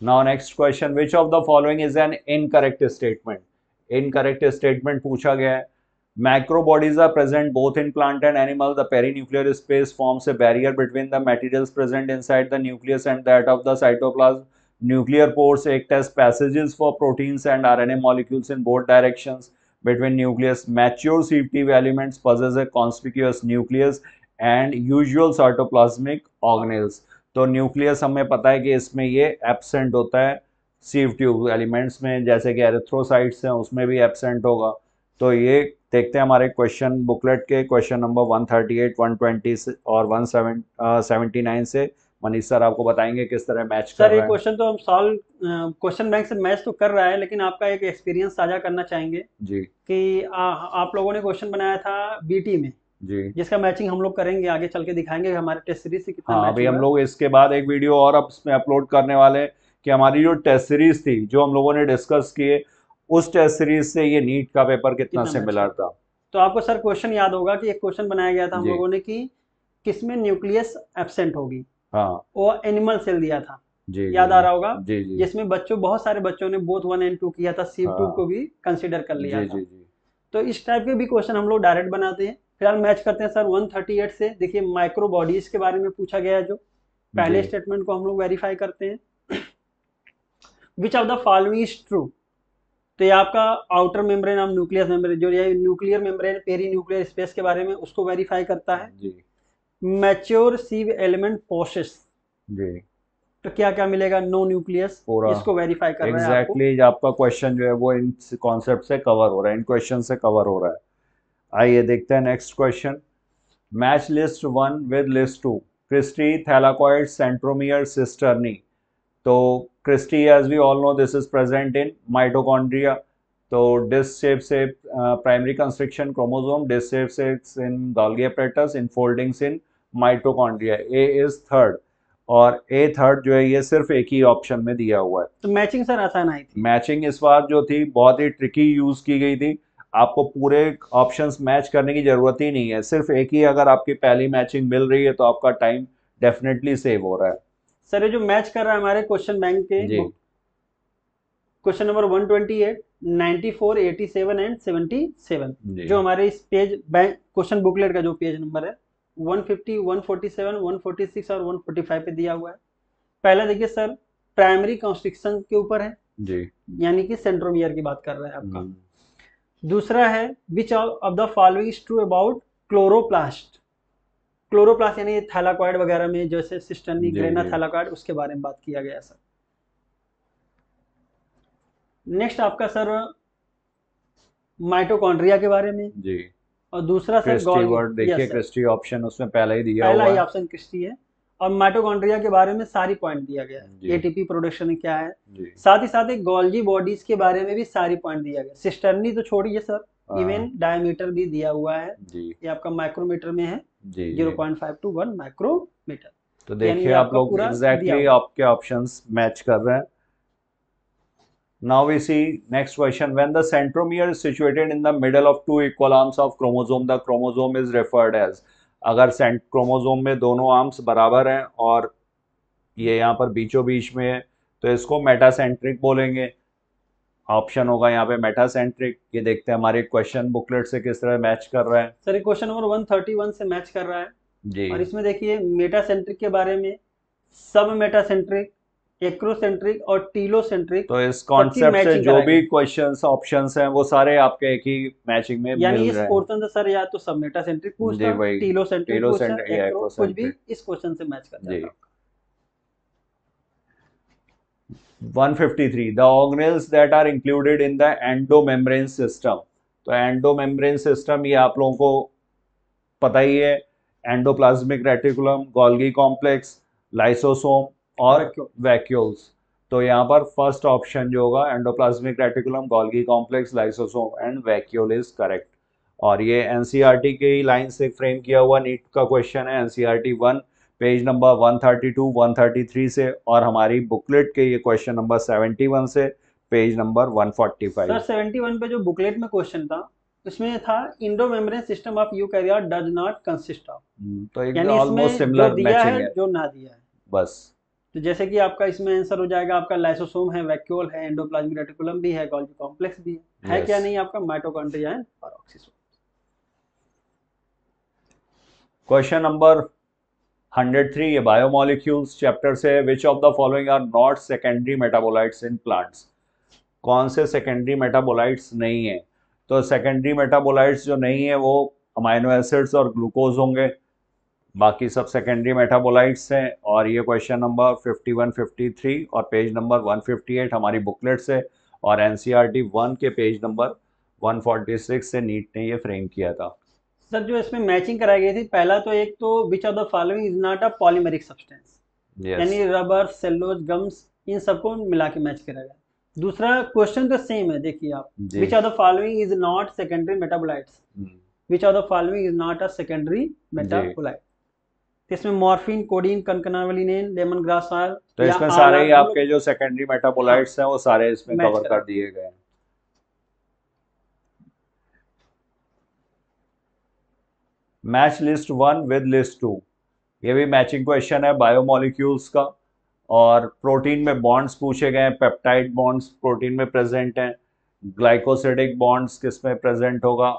Now, next question. Which of the following is an incorrect statement? Incorrect statement pucha gaya Macro bodies are present both in plant and animal. The perinuclear space forms a barrier between the materials present inside the nucleus and that of the cytoplasm. Nuclear pores act as passages for proteins and RNA molecules in both directions between nucleus. Mature CTV elements possess a conspicuous nucleus and usual cytoplasmic organelles. तो nucleus हमें पता है कि इसमें ये absent होता है sieve tube elements में जैसे कि एरेथ्रोसाइट्स हैं उसमें भी एबसेंट होगा तो ये देखते हैं हमारे क्वेश्चन बुकलेट के क्वेश्चन नंबर 138, 120 और 179 uh, से मनीष सर आपको बताएंगे किस तरह मैच सर ये क्वेश्चन तो हम सॉल्व क्वेश्चन बैंक से मैच तो कर रहा है लेकिन आपका एक एक्सपीरियंस साझा करना चाहेंगे जी कि आ, आप लोगों ने क्वेश्चन बनाया था बीटी में जी जिसका मैचिंग हम लोग करेंगे आगे चल के दिखाएंगे हमारे टेस्ट सीरीज से कितना हाँ हम लोग इसके बाद एक वीडियो और अब इसमें अपलोड करने वाले हैं कि हमारी जो टेस्ट सीरीज थी जो हम लोगों ने डिस्कस किए उस टेस्ट सीरीज से ये नीट का पेपर कितना, कितना सिमिलर था तो आपको सर क्वेश्चन याद होगा कि एक क्वेश्चन बनाया गया था हम लोगों ने कि किसमें न्यूक्लियस एबसेंट होगी हाँ एनिमल सेल दिया था जी याद आ रहा होगा जी जी जिसमें बच्चों बहुत सारे बच्चों ने बोथ वन एंड टू किया था सीव टू हाँ। को भी कंसिडर कर लिया था तो इस टाइप के भी क्वेश्चन हम लोग डायरेक्ट बनाते हैं फिलहाल मैच करते हैं सर 138 से देखिए माइक्रो बॉडीज के बारे में पूछा गया जो पहले स्टेटमेंट को हम लोग वेरीफाई करते हैं which of the following is true तो ये आपका आउटर मेम्ब्रेन और न्यूक्लियस मेम्ब्रेन जो ये nuclear membrane perinuclear space के बारे में उसको वेरीफाई करता है मैच्योर सीव एलिमेंट पोसेस तो क्या क्या मिलेगा नो न्यूक्लियस इसको वेरीफाई कर exactly रहा है आपको। आपका क्वेश्चन जो है वो इन कॉन्सेप्ट से कवर हो रहा है इन क्वेश्चन से कवर हो रहा है आइए देखते हैं next question match list one with list two cristae thylakoid centromere cisternae तो cristae as we all know this is present in mitochondria तो डिस शेप से primary constriction chromosome disc shape से in Golgi infoldings in mitochondria A is third और A third जो है ये सिर्फ एक ही ऑप्शन में दिया हुआ है तो मैचिंग सर आसान आई थी मैचिंग इस बार जो थी बहुत ही ट्रिकी यूज की गई थी आपको पूरे ऑप्शंस मैच करने की ज़रूरत ही नहीं है सिर्फ एक ही अगर आपकी पहली मैचिंग मिल रही है तो आपका टाइम डेफिनेटली सेव हो रहा है सर ये जो मैच कर रहा है हमारे क्वेश्चन बैंक के क्वेश्चन नंबर 128, 94, 87 एंड 77 जो हमारे इस पेज बैंक क्वेश्चन बुकलेट का जो पेज नंबर है 150, 147, 146 और 145 पे दिया हुआ है पहला देखिए सर प्राइमरी कॉन्स्ट्रिक्शन के ऊपर है जी यानी कि सेंट्रोमियर की बात कर रहे हैं आपका हम्म। दूसरा है which of the following is true about chloroplast chloroplast यानी थैलाकॉइड वगैरह में जैसे सिस्टर्निक ग्रेना थैलाकॉइड उसके बारे में बात किया गया सर नेक्स्ट आपका सर माइटोकॉन्ड्रिया के बारे में जी और दूसरा सर देखिए क्रिस्टी ऑप्शन उसमें पहला ही दिया पहला ही ऑप्शन क्रिस्टी है और माइटोकॉन्ड्रिया के बारे में सारी पॉइंट दिया गया है एटीपी प्रोडक्शन क्या है साथ ही साथ एक गोल्जी बॉडीज के बारे में भी सारी पॉइंट दिया गया सिस्टर्नी तो छोड़िए सर इवन डायमीटर भी दिया हुआ है ये आपका माइक्रोमीटर में है zero point five to one micrometer तो देखिए आप लोग एग्जैक्टली आपके ऑप्शन मैच कर रहे हैं Now we see next question. When the centromere is situated in the middle of two equal arms of chromosome, the chromosome is referred as. अगर सेंट क्रोमोजोम में दोनों आर्म्स बराबर हैं और ये यहाँ पर बीचों बीच में है तो इसको मेटासेंट्रिक बोलेंगे ऑप्शन होगा यहाँ पे मेटासेंट्रिक ये देखते हैं हमारे क्वेश्चन बुकलेट से किस तरह मैच कर रहा है सर क्वेश्चन नंबर 131 से मैच कर रहा है जी और इसमें देखिए मेटासेंट्रिक के बारे में सब मेटासेंट्रिक एक्रोसेंट्रिक और टीलोसेंट्रिक तो इस कॉन्सेप्ट से जो भी क्वेश्चंस ऑप्शंस हैं वो सारे आपके एक ही मैचिंग में यानी इस पोर्शन से सर या तो सब मेटासेंट्रिक पूछता है टीलोसेंट्रिक टीलोसेंट्रिक या कुछ भी इस क्वेश्चन से मैच कर जाएगा है 153 the organelles that are included in the endomembrane system तो एंडोमेम्ब्रेन सिस्टम ये आप लोगों को पता ही है endoplasmic reticulum Golgi complex lysosome और वैक्यूल्स तो यहाँ पर फर्स्ट ऑप्शन जो होगा endoplasmic reticulum Golgi complex lysosome and vacuole is correct और ये एन की लाइन से फ्रेम किया हुआ नीट का क्वेश्चन है N C one page number 132, 133 से और हमारी बुकलेट के ये क्वेश्चन नंबर 71 से पेज नंबर 145 सर 71 पे जो बुकलेट में क्वेश्चन था उसमें था endomembrane system of eukaryote does not consist of तो एक ऑलमोस्ट सिमिलर मैचिंग है जो ना दिया है बस तो जैसे कि आपका इसमें आंसर हो जाएगा आपका लाइसोसोम है वैक्यूल है एंडोप्लाज्मिक रेटिकुलम भी है गोल्जी कॉम्प्लेक्स भी है, yes. है क्या नहीं आपका mitochondria and peroxisome question number 103 ये बायोमोलिक्यूल्स चैप्टर से which of the following are not secondary metabolites in plants कौन से सेकेंडरी मेटाबोलाइट्स नहीं है तो सेकेंडरी मेटाबोलाइट्स जो नहीं है वो अमाइनो एसिड्स और ग्लूकोज होंगे बाकी सब सेकेंडरी मेटाबोलाइट्स हैं और ये क्वेश्चन नंबर 51, 53 और पेज नंबर 158 हमारी बुकलेट से और एन सी वन के पेज नंबर 146 से नीट ने ये फ्रेम किया था सर जो इसमें मैचिंग कराई गई थी पहला तो एक तो which of the following is not a polymeric substance यानी रबर सेलोज गम्स इन सबको मिला के मैच कराया गया दूसरा क्वेश्चन तो सेम है देखिए आप which are the following is not secondary metabolites which are the following is not a secondary metabolite तो इसमें morphine codeine concanavalin lemon grass oil तो इसमें सारे ही आपके जो सेकेंडरी मेटाबोलाइट्स हैं वो सारे इसमें कवर कर दिए गए हैं match list one with list two ये भी मैचिंग क्वेश्चन है बायोमोलिक्यूल्स का और प्रोटीन में बॉन्ड्स पूछे गए हैं पेप्टाइड बॉन्ड्स प्रोटीन में प्रेजेंट हैं ग्लाइकोसिडिक बॉन्ड्स किस में प्रेजेंट होगा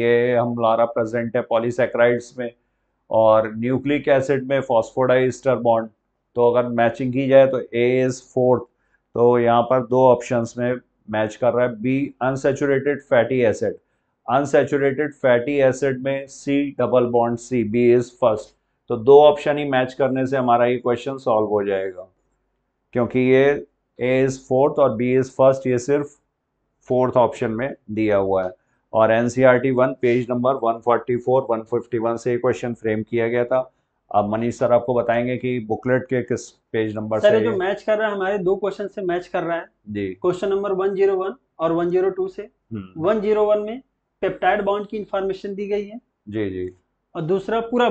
ये हम लारा प्रेजेंट है पॉलीसेक्राइड्स में और न्यूक्लिक एसिड में फॉस्फोडाइस्टर बॉन्ड तो अगर मैचिंग की जाए तो ए इज़ फोर्थ तो यहाँ पर दो ऑप्शंस में मैच कर रहा है B unsaturated fatty acid unsaturated fatty acid में C double bond C B is first तो दो ऑप्शन ही मैच करने से हमारा ये क्वेश्चन सॉल्व हो जाएगा क्योंकि ये ए इज़ फोर्थ और बी इज़ फर्स्ट ये सिर्फ फोर्थ ऑप्शन में दिया हुआ है और N C one page number 144 151 से क्वेश्चन फ्रेम किया गया था अब मनीष सर आपको बताएंगे कि बुकलेट के किस पेज नंबर से जो मैच कर रहा है हमारे दो क्वेश्चन से मैच कर रहा है जी क्वेश्चन नंबर 101 और 102 से 101 हम्म। में पेप्टाइड बॉन्ड की इंफॉर्मेशन दी गई है जी जी और दूसरा पूरा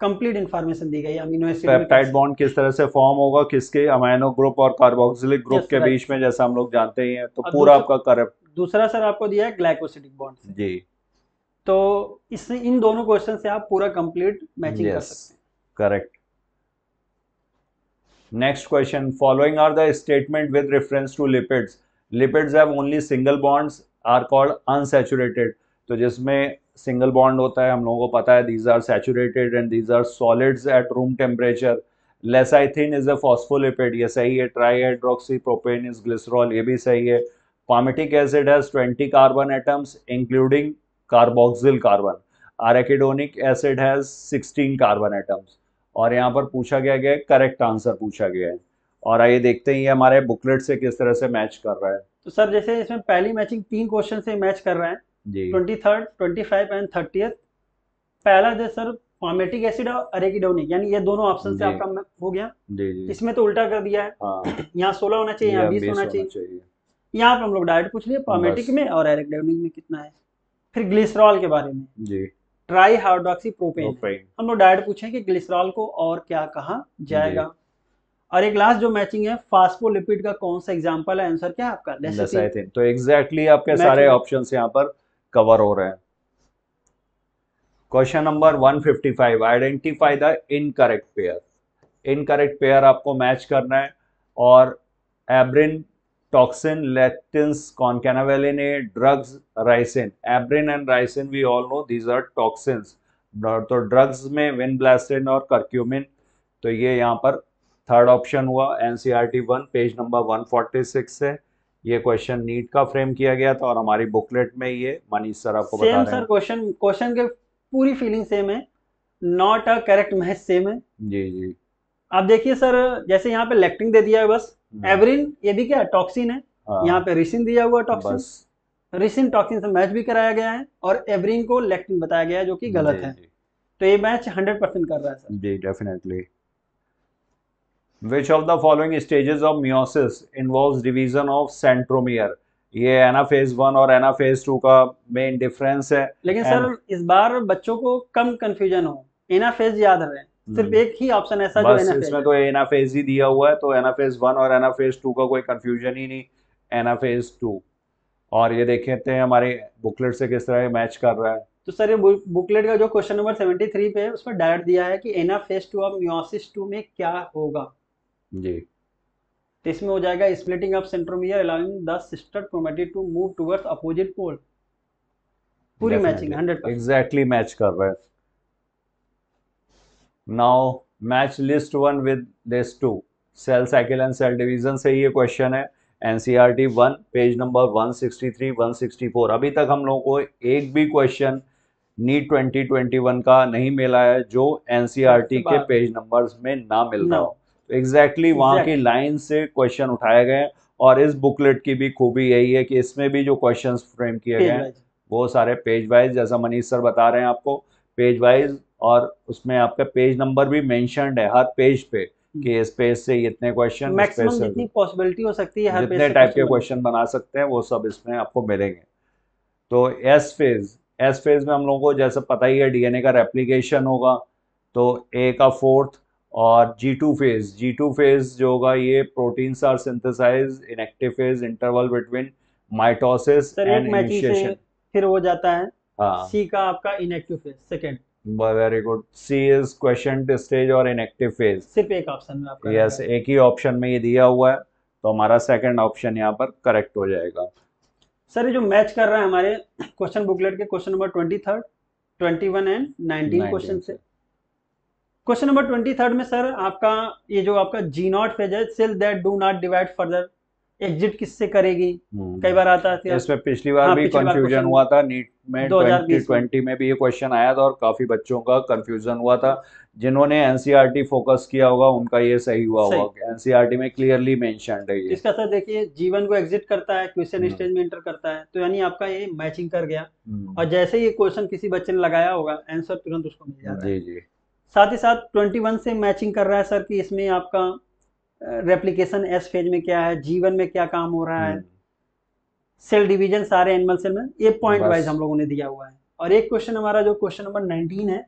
कंप्लीट इंफॉर्मेशन दी गई है अमीनो एसिड पेप्टाइड बॉन्ड किस तरह से फॉर्म होगा किसके अमाइनो ग्रुप और कार्बोक्सिलिक ग्रुप के बीच में जैसा हम लोग जानते ही हैं तो पूरा आपका दूसरा सर आपको दिया है ग्लाइकोसिटिक बॉन्ड जी तो इससे इन दोनों क्वेश्चन से आप पूरा कंप्लीट मैचिंग yes, कर सकते हैं correct next question following are the statement with reference to lipids lipids have only single bonds are called unsaturated तो जिसमें सिंगल बॉन्ड होता है हम लोगों को पता है these are saturated and these are solids at room temperature lecithin is a phospholipid ये सही है tri hydroxy propane is glycerol ये भी सही है palmitic acid has 20 carbon atoms including carboxyl carbon arachidonic acid has 16 carbon atoms और यहाँ पर पूछा गया गया करेक्ट आंसर पूछा गया है और आइए देखते हैं ये हमारे बुकलेट से किस तरह से मैच कर रहा है तो सर जैसे इसमें पहली मैचिंग तीन क्वेश्चन से मैच कर रहे हैं twenty third twenty five and thirty पहला जो सर फॉर्मेटिक एसिड और अरेकिडोनिक यानी ये दोनों ऑप्शन से आपका हो गया जी जी। इसमें तो उल्टा कर दिया है हाँ। यहाँ सोलह होना चाहिए यहाँ बीस होना चाहिए यहाँ पे हम लोग डायरेक्ट पूछ लिए पामेटिक में और एरेक्डेमिक में कितना है फिर ग्लिसरॉल के बारे में जी ट्राई हाइड्रोक्सी प्रोपेन हम लोग डायरेक्ट पूछे कि ग्लिसरॉल को और क्या कहा जाएगा और एक लास्ट जो मैचिंग है फास्फोलिपिड का कौन सा एग्जांपल है आंसर क्या है आपका लेसाइथिन तो एग्जैक्टली exactly आपके सारे ऑप्शंस यहां पर कवर हो रहे हैं question number 155 identify the incorrect pair incorrect pair आपको मैच करना है और abrin toxin lectins, concanavalin drugs ricin abrin and ricin we all know these are are तो ड्रग्स में विनब्लास्टिन और करक्यूमिन तो ये यहाँ पर थर्ड ऑप्शन हुआ एनसीईआरटी वन पेज नंबर 146 है ये क्वेश्चन नीट का फ्रेम किया गया था और हमारी बुकलेट में ये मनीष सर आपको बता रहे हैं क्वेश्चन क्वेश्चन के पूरी फीलिंग सेम है नॉट अ करेक्ट महज सेम है जी जी आप देखिए सर जैसे यहाँ पे लेक्टिंग दे दिया है बस हम्म। एवरिन ये भी क्या टॉक्सिन है हाँ। यहाँ पे रिसिन दिया हुआ टॉक्सिन रिसिन टॉक्सिन से मैच भी कराया गया है और एवरिन को लेक्टिन बताया गया है जो कि गलत है तो ये मैच हंड्रेड परसेंट कर रहा है सर जी definitely Which of the following stages of meiosis involves division of centromere? ये एना फेज वन और एना फेज टू का मेन डिफरेंस है लेकिन And... सर इस बार बच्चों को कम कंफ्यूजन हो एना फेज याद रहे सिर्फ एक ही ऑप्शन ऐसा बस जो इसमें तो एनाफेज ही दिया हुआ है तो एनाफेज वन और एनाफेज टू का कोई कंफ्यूजन ही नहीं एनाफेज टू और ये देखे थे तो हमारे बुकलेट से किस तरह मैच कर रहा है तो सर ये बुकलेट का जो क्वेश्चन नंबर सेवेंटी थ्री पे है उसमें डायरेक्ट दिया है कि एना anaphase two of meiosis two में क्या होगा जी तो इसमें हो जाएगा splitting of centromere allowing the sister chromatid to move towards opposite pole पूरी मैचिंग हंड्रेड एग्जैक्टली मैच कर रहा है now match list one with this two cell cycle and cell division से ये क्वेश्चन है एनसीईआरटी वन पेज नंबर 163 164 अभी तक हम लोगों को एक भी क्वेश्चन नीट 2021 का नहीं मिला है जो एनसीईआरटी e के पेज नंबर्स में ना मिल रहा हो एग्जैक्टली वहाँ की लाइन से क्वेश्चन उठाए गए और इस बुकलेट की भी खूबी यही है कि इसमें भी जो क्वेश्चन फ्रेम किए गए हैं वो सारे पेज वाइज जैसा मनीष सर बता रहे हैं आपको पेज वाइज और उसमें आपका पेज नंबर भी मैं हर पेज पे हम्म। कि इस पेज से इतने क्वेश्चन जितनी पॉसिबिलिटी हो सकती है हर जितने टाइप के क्वेश्चन बना सकते हैं वो सब इसमें आपको मिलेंगे तो एस फेज एस फेज में हम लोगों को जैसे पता ही है डीएनए का रेप्लीकेशन होगा तो ए का फोर्थ और G two phase G two phase जो होगा ये proteins are synthesize inactive phase interval between mitosis and initiation फिर हो जाता है सी हाँ। का आपका inactive phase second very good C is question stage और इनएक्टिव फेज सिर्फ एक ऑप्शन में आपका यस एक ही ऑप्शन में ये दिया हुआ है तो हमारा सेकंड ऑप्शन यहाँ पर करेक्ट हो जाएगा सर ये जो मैच कर रहा है हमारे क्वेश्चन बुकलेट के question number twenty third twenty one and nineteen question से क्वेश्चन नंबर ट्वेंटी थर्ड में सर आपका ये जो आपका जी नॉट फेज है cell that do not divide further exit किससे करेगी हम्म। कई बार आता है इसमें हाँ, पिछली बार हाँ, भी कंफ्यूजन हुआ था नीट में 2020 में भी ये क्वेश्चन आया था और काफी बच्चों का कंफ्यूजन हुआ था जिन्होंने एनसीईआरटी फोकस e किया होगा उनका ये सही हुआ होगा एनसीईआरटी e में क्लियरली मेंशन है ये इसका सर देखिए जीवन को एग्जिट करता है क्वेश्चन हम्म। स्टेज में एंटर करता है तो यानी आपका ये मैचिंग कर गया हम्म। और जैसे ये क्वेश्चन किसी बच्चे ने लगाया होगा आंसर तुरंत उसको मिल जाता है जी जी साथ ही साथ 21 से मैचिंग कर रहा है सर कि इसमें आपका रेप्लीकेशन एस फेज में क्या है जीवन में क्या काम हो रहा है सेल हम्म। डिवीजन सारे एनिमल सेल में ये पॉइंट वाइज हम लोगों ने दिया हुआ है और एक क्वेश्चन हमारा जो क्वेश्चन नंबर नाइनटीन है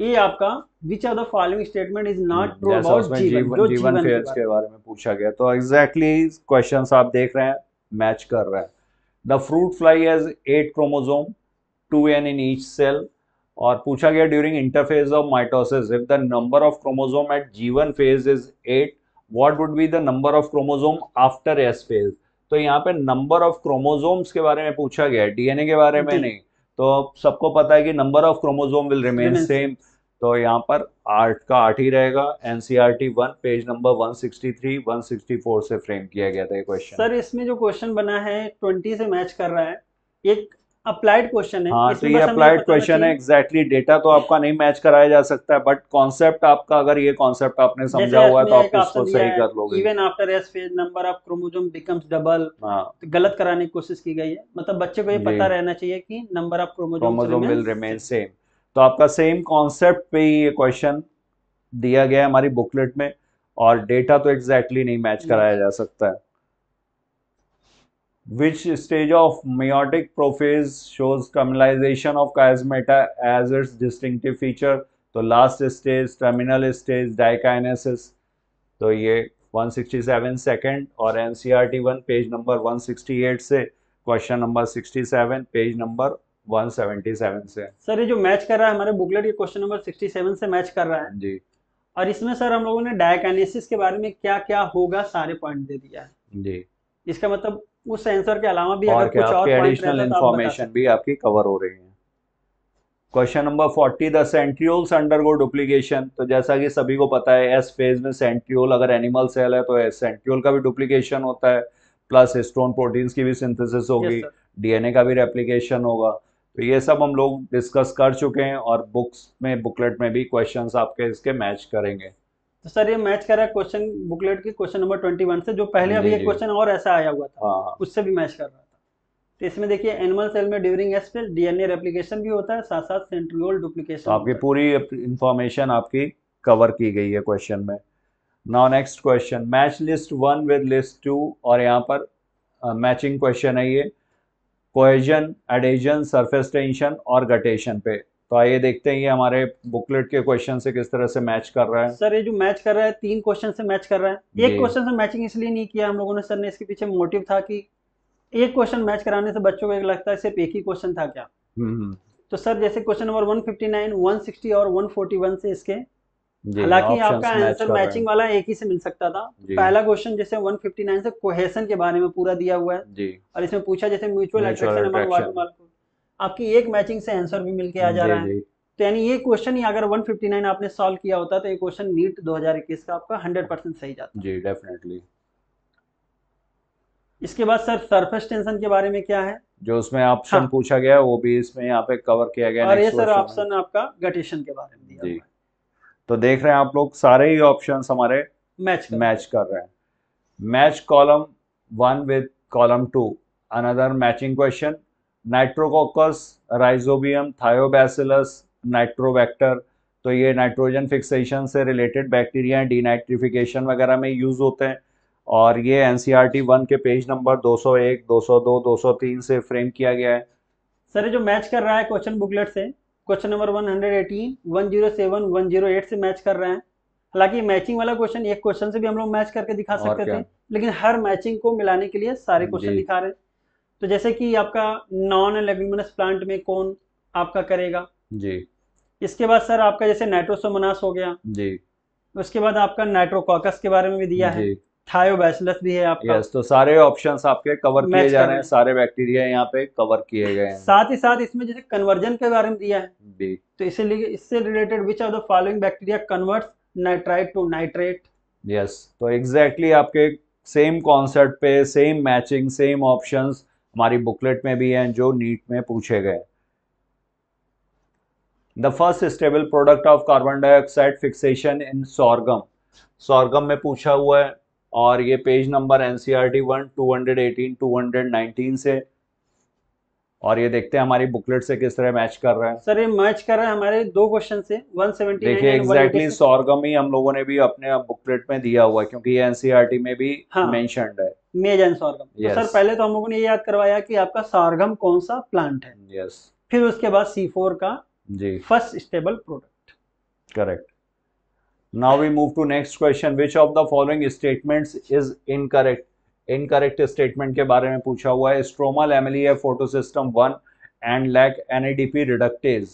ये आपका which are the following statement is not true about G one जो जीवन, जीवन के बारे में पूछा गया तो एग्जैक्टली exactly क्वेश्चंस आप देख रहे हैं मैच कर रहा है the fruit fly has eight chromosome two n in each cell और पूछा गया during interphase of mitosis if the number of chromosome at G one phase is eight what would be the number of chromosome after S phase तो यहाँ पे number of chromosomes के बारे में पूछा गया डीएनए के बारे में नहीं तो सबको पता है कि number of chromosome will remain same तो यहाँ पर आठ का आठ ही रहेगा एनसीईआरटी वन पेज नंबर 163 164 से फ्रेम किया गया था ये क्वेश्चन सर इसमें जो क्वेश्चन बना है 20 से मैच कर रहा है एक अप्लाइड क्वेश्चन है हाँ तो ये अप्लाइड क्वेश्चन है एग्जैक्टली डेटा तो आपका नहीं मैच कराया जा सकता है बट कॉन्सेप्ट आपका अगर ये कॉन्सेप्ट आपने समझा हुआ है तो आप इसको सही कर लोगे even after S phase number of chromosome becomes double गलत कराने की कोशिश की गई है मतलब बच्चे को ये पता रहना चाहिए कि number of chromosome will remain same तो आपका सेम कॉन्सेप्ट पे ये क्वेश्चन दिया गया है हमारी बुकलेट में और डेटा तो एग्जैक्टली नहीं मैच कराया जा सकता है which stage of meiotic prophase shows terminalization of chiasmata as its distinctive feature तो last stage terminal stage diakinesis तो ये 167 सेकंड और एनसीईआरटी 1 पेज नंबर 168 से क्वेश्चन नंबर 67 पेज नंबर 177 से सर ये जो मैच कर रहा है हमारे बुकलेट के क्वेश्चन नंबर 67 से मैच कर रहा है जी और इसमें सर हम लोगों ने डायकाइनेसिस के बारे में क्या क्या होगा सारे पॉइंट दे दिया है जी इसका मतलब उस सेंसर के अलावा भी और अगर कुछ और एडिशनल इन्फॉर्मेशन तो भी आपकी कवर हो रही है question number forty the centrioles undergo duplication तो जैसा कि सभी को पता है एस फेज में सेंट्रियोल अगर एनिमल सेल है तो सेंट्रियोल का भी डुप्लीकेशन होता है प्लस स्टोन प्रोटीन्स की भी सिंथेसिस होगी डीएनए का भी रेप्लीकेशन होगा तो ये सब हम लोग डिस्कस कर चुके हैं और बुक्स में बुकलेट में भी क्वेश्चंस आपके इसके मैच करेंगे तो सर ये मैच कर रहा है क्वेश्चन बुकलेट के क्वेश्चन नंबर ट्वेंटी वन से जो पहले अभी एक क्वेश्चन और ऐसा आया हुआ था हाँ।, हाँ। उससे भी मैच कर रहा था तो इसमें देखिए एनिमल सेल में ड्यूरिंग एस पे डीएनए रेप्लिकेशन भी होता है साथ साथ सेंट्रियोल डुप्लीकेशन तो आपकी पूरी इंफॉर्मेशन आपकी कवर की गई है क्वेश्चन में now next question match list one with list two और यहाँ पर मैचिंग uh, क्वेश्चन है ये कोहेजन एडेजन सरफेस टेंशन और गटेशन पे तो आइए देखते हैं ये हमारे बुकलेट के क्वेश्चन से किस तरह से मैच कर रहा है सर ये जो मैच कर रहा है तीन क्वेश्चन से मैच कर रहा है एक क्वेश्चन से मैचिंग इसलिए नहीं किया हम लोगों ने सर ने इसके पीछे मोटिव था कि एक क्वेश्चन मैच कराने से बच्चों को एक लगता है सिर्फ एक ही क्वेश्चन था क्या हम्म, हम्म। तो सर जैसे क्वेश्चन नंबर वन फिफ्टी और वन से इसके हालांकि आपका आंसर मैचिंग वाला एक ही से मिल सकता था पहला क्वेश्चन जैसे 159 से कोहेशन के बारे में पूरा दिया हुआ है और इसमें पूछा जैसे म्यूचुअल अट्रैक्शन आपकी एक मैचिंग से आंसर भी मिलके आ जा रहा है तो यानी ये क्वेश्चन ही अगर 159 आपने सॉल्व किया होता तो ये क्वेश्चन नीट 2021 का आपका 100 परसेंट सही जाता जी डेफिनेटली इसके बाद सर सरफेस टेंशन के बारे में क्या है जो उसमें ऑप्शन हाँ। पूछा गया वो भी इसमें यहाँ पे कवर किया गया और ये सर ऑप्शन आपका गटेशन के बारे में जी तो देख रहे हैं आप लोग सारे ही ऑप्शन हमारे मैच मैच कर रहे हैं match column one with column two another matching question Nitrococcus Rhizobium Thiobacillus Nitrobacter तो ये नाइट्रोजन फिक्सेशन से रिलेटेड बैक्टीरिया हैं डीनाइट्रिफिकेशन वगैरह में यूज़ होते हैं और ये N C R T one के पेज नंबर 201, 202, 203 से फ्रेम किया गया है सर जो मैच कर रहा है क्वेश्चन बुकलेट से क्वेश्चन नंबर 118, 107, 108 से मैच कर रहे हैं हालांकि मैचिंग वाला क्वेश्चन एक क्वेश्चन से भी हम लोग मैच करके दिखा सकते थे लेकिन हर मैचिंग को मिलाने के लिए सारे क्वेश्चन दिखा रहे हैं तो जैसे कि आपका नॉन लेग्यूमिनस प्लांट में कौन आपका करेगा जी इसके बाद सर आपका जैसे नाइट्रोसोमोनास हो गया जी उसके बाद आपका नाइट्रोकॉकस के बारे में भी दिया है थायोबैसिलस भी है आपका यस तो सारे ऑप्शंस आपके कवर किए जा रहे हैं सारे बैक्टीरिया यहाँ पे कवर किए गए हैं साथ ही साथ इसमें जैसे कन्वर्जन के बारे में दिया है जी तो इसीलिए इससे related which of the following bacteria convert nitrite to nitrate yes तो एग्जैक्टली exactly आपके सेम कॉन्सेप्ट पे सेम मैचिंग सेम ऑप्शंस हमारी बुकलेट में भी हैं जो नीट में पूछे गए the first stable product of carbon dioxide fixation in sorghum sorghum में पूछा हुआ है और ये page number NCR T one two hundred eighteen two hundred nineteen से और ये देखते हैं हमारी बुकलेट से किस तरह मैच कर रहे हैं सर ये मैच कर रहे हैं हमारे दो क्वेश्चन से 179 देखिए एग्जैक्टली सौरगम ही हम लोगों ने भी अपने बुकलेट में दिया हुआ है क्योंकि ये एनसीईआरटी e में भी हाँ, मेंशनड है सौरगम तो yes. तो सर पहले तो हम लोगों ने ये याद करवाया कि आपका सौरगम कौन सा प्लांट है yes. फिर उसके बाद सी का जी first stable product correct Now we move to next question. Which of the following statements is incorrect? Incorrect statement के बारे में पूछा हुआ है स्ट्रोमल एमली है photosystem one and lack NADP reductase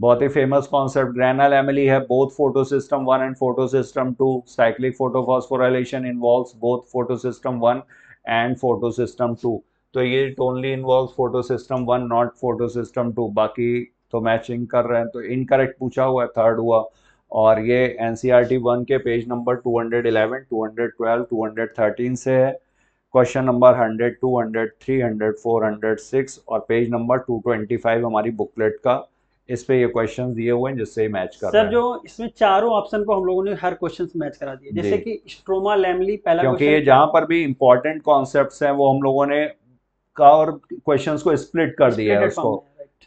बहुत ही फेमस कॉन्सेप्ट ग्रैनल एमली है both photosystem one and photosystem two cyclic photophosphorylation involve both photosystem one and photosystem two तो ये only involve photosystem one not photosystem two बाकी तो matching कर रहे हैं तो इनकरेक्ट पूछा हुआ है थर्ड हुआ और ये N C R T one के page number two two hundred hundred eleven twelve two hundred thirteen से है question number hundred hundred two three hundred four hundred six और page number two twenty five हमारी booklet का इस पे ये question दिए हुए हैं जिससे मैच कर सर जो इसमें चारों ऑप्शन को हम लोगों ने हर क्वेश्चन मैच करा दिए जैसे कि स्ट्रोमा लैमली पहला क्योंकि ये जहाँ पर भी इंपॉर्टेंट कॉन्सेप्ट हैं वो हम लोगों ने का और क्वेश्चंस को स्प्लिट कर दिया है उसको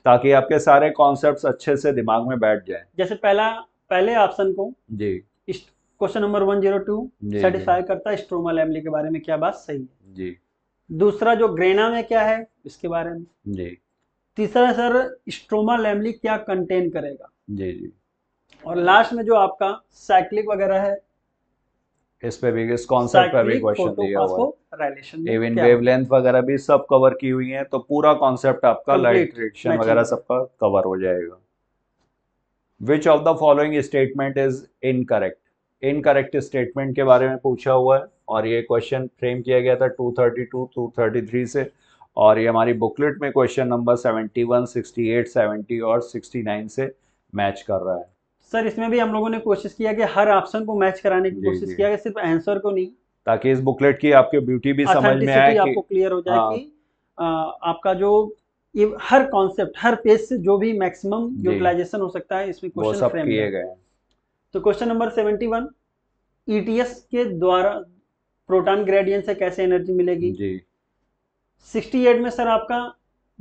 ताकि आपके सारे कॉन्सेप्ट अच्छे से दिमाग में बैठ जाए जैसे पहला पहले ऑप्शन को जी question number one zero two satisfy करता है स्ट्रोमा लेमली के बारे में क्या बात सही है जी दूसरा जो ग्रेना में क्या है इसके बारे में जी तीसरा सर स्ट्रोमा लेमली क्या कंटेन करेगा जी जी और लास्ट में जो आपका साइक्लिक वगैरह है इस पे भी इस कॉन्सेप्ट पे भी क्वेश्चन दिया हुआ है इवन वेवलेंथ वगैरह भी सब कवर की हुई है तो पूरा कॉन्सेप्ट आपका लाइट रिएक्शन वगैरह सबका कवर हो जाएगा which of the following statement is incorrect incorrect statement के बारे में पूछा हुआ है और ये क्वेश्चन फ्रेम किया गया था 232, 233 से और ये हमारी बुकलेट में क्वेश्चन नंबर 71, 68, 70 और 69 से मैच कर रहा है सर इसमें भी हम लोगों ने कोशिश किया कि हर ऑप्शन को मैच कराने की कोशिश किया कि सिर्फ आंसर को नहीं ताकि इस बुकलेट की आपके ब्यूटी भी समझ में आए आपको क्लियर हो जाए हाँ। कि आपका जो ये हर कॉन्सेप्ट हर पेज से जो भी मैक्सिमम यूटिलाइजेशन हो सकता है इसमें क्वेश्चन फ्रेम किए गए तो question number seventy one ETS के द्वारा प्रोटॉन ग्रेडियंट से कैसे एनर्जी मिलेगी सिक्सटी एट में सर आपका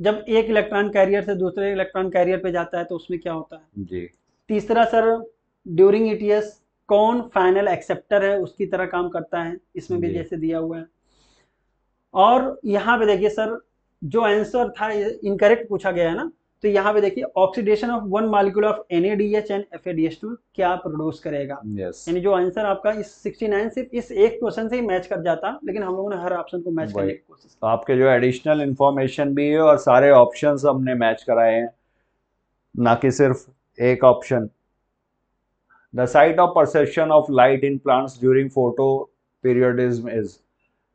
जब एक इलेक्ट्रॉन कैरियर से दूसरे इलेक्ट्रॉन कैरियर पे जाता है तो उसमें क्या होता है जी तीसरा सर ड्यूरिंग ईटीएस कौन फाइनल एक्सेप्टर है उसकी तरह काम करता है इसमें भी जैसे दिया हुआ है और यहाँ पे देखिए सर जो आंसर था इनकरेक्ट पूछा गया है ना तो यहाँ पे देखिए oxidation of one molecule of NADH and FADH two क्या प्रोड्यूस करेगा yes. यानी जो आंसर आपका इस 69 सिर्फ इस एक क्वेश्चन से ही मैच कर जाता लेकिन हम लोगों ने हर ऑप्शन को मैच करने की कोशिश की आपके जो एडिशनल इन्फॉर्मेशन भी है और सारे ऑप्शन हमने मैच कराए हैं ना कि सिर्फ एक option the site of perception of light in plants during photoperiodism is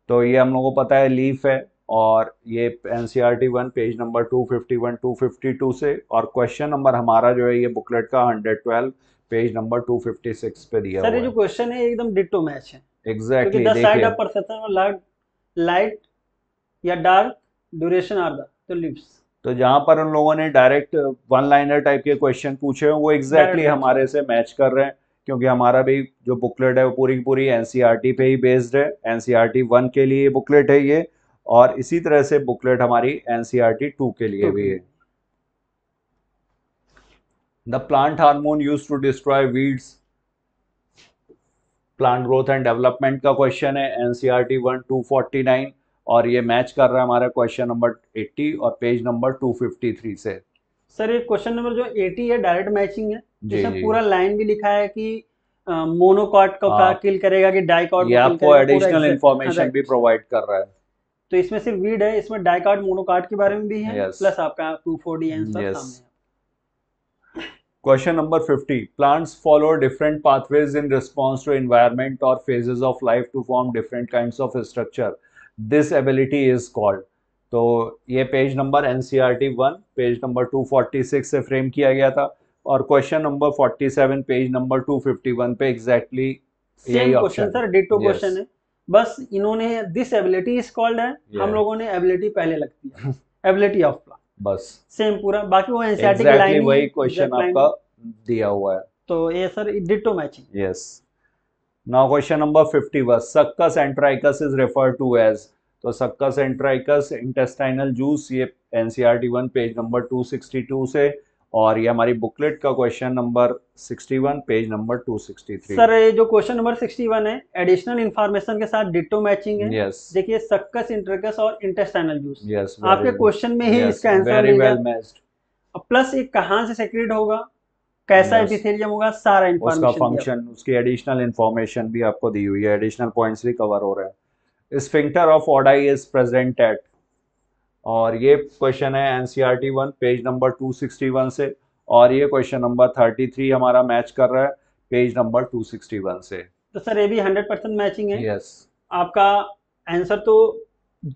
तो ये हम लोगों को पता है लीफ है और ये N C R T one page number two fifty one two fifty two से और क्वेश्चन नंबर हमारा जो है ये बुकलेट का hundred twelve page number two fifty six पे दिया सर ये जो क्वेश्चन है एकदम डिटो मैच है एग्जैक्टली देखिए लाइट या डार्क ड्यूरेशन आर द तो लिप्स तो जहाँ पर उन लोगों ने डायरेक्ट वन लाइनर टाइप के क्वेश्चन पूछे हैं वो एग्जैक्टली exactly हमारे से मैच कर रहे हैं क्योंकि हमारा भी जो बुकलेट है वो पूरी पूरी एनसीआरटी e पे ही बेस्ड है एनसीआरटी वन e के लिए बुकलेट है ये और इसी तरह से बुकलेट हमारी टी टू e के लिए भी है the plant hormone use to destroy weeds plant growth and development का क्वेश्चन है NCERT one two forty nine और ये मैच कर रहा है हमारा क्वेश्चन नंबर एट्टी और page number two fifty three से सर ये क्वेश्चन नंबर जो एटी है डायरेक्ट मैचिंग है इसमें तो पूरा लाइन भी लिखा है कि मोनोकॉट को हाँ, किल करेगा कि डाइकॉट ये आपको एडिशनल इन्फॉर्मेशन भी प्रोवाइड कर रहा है तो इसमें सिर्फ वीड है इसमें डायकार्ड मोनोकार्ड के बारे में भी है yes. प्लस आपका two four D N question number 50 plants follow different pathways in response to environment और phases of life to form different kind of structure this ability is called तो ये page number N C R T one page number two forty six से frame किया गया था और question number forty seven page number two fifty one पे exactly यही क्वेश्चन सर डिटो क्वेश्चन है बस इन्होंने दिस एबिलिटी इज कॉल्ड है हम लोगों ने एबिलिटी पहले लगती है एबिलिटी ऑफ प्लान बस सेम पूरा बाकी वो एनसीईआरटी exactly लाइन वही क्वेश्चन आपका दिया हुआ है तो ये sir ditto matching yes now question number 50 was succus entericus is refer to as तो सक्कस एंट्राइकस इंटेस्टाइनल जूस ये एनसीईआरटी 1 पेज नंबर 262 से और ये हमारी बुकलेट का question number 61 page number 263 sir ये जो क्वेश्चन नंबर 61 है एडिशनल इन्फॉर्मेशन के साथ डिटो मैचिंग है यस देखिए सक्कस इंटरकस और इंटेस्टाइनल जूस यस आपके क्वेश्चन में ही yes, इसका answer very well matched plus एक कहां से सेक्रेट होगा कैसा एपिथेलियम yes. होगा सारा इंफॉर्मेशन उसका फंक्शन उसकी एडिशनल इंफॉर्मेशन भी आपको दी हुई है एडिशनल पॉइंट्स भी कवर हो रहे हैं sphincter of Oddi is present at और ये क्वेश्चन है एनसीईआरटी वन पेज नंबर 261 से और ये क्वेश्चन नंबर 33 हमारा मैच कर रहा है पेज नंबर 261 से तो सर ये भी 100 परसेंट मैचिंग है यस yes. आपका आंसर तो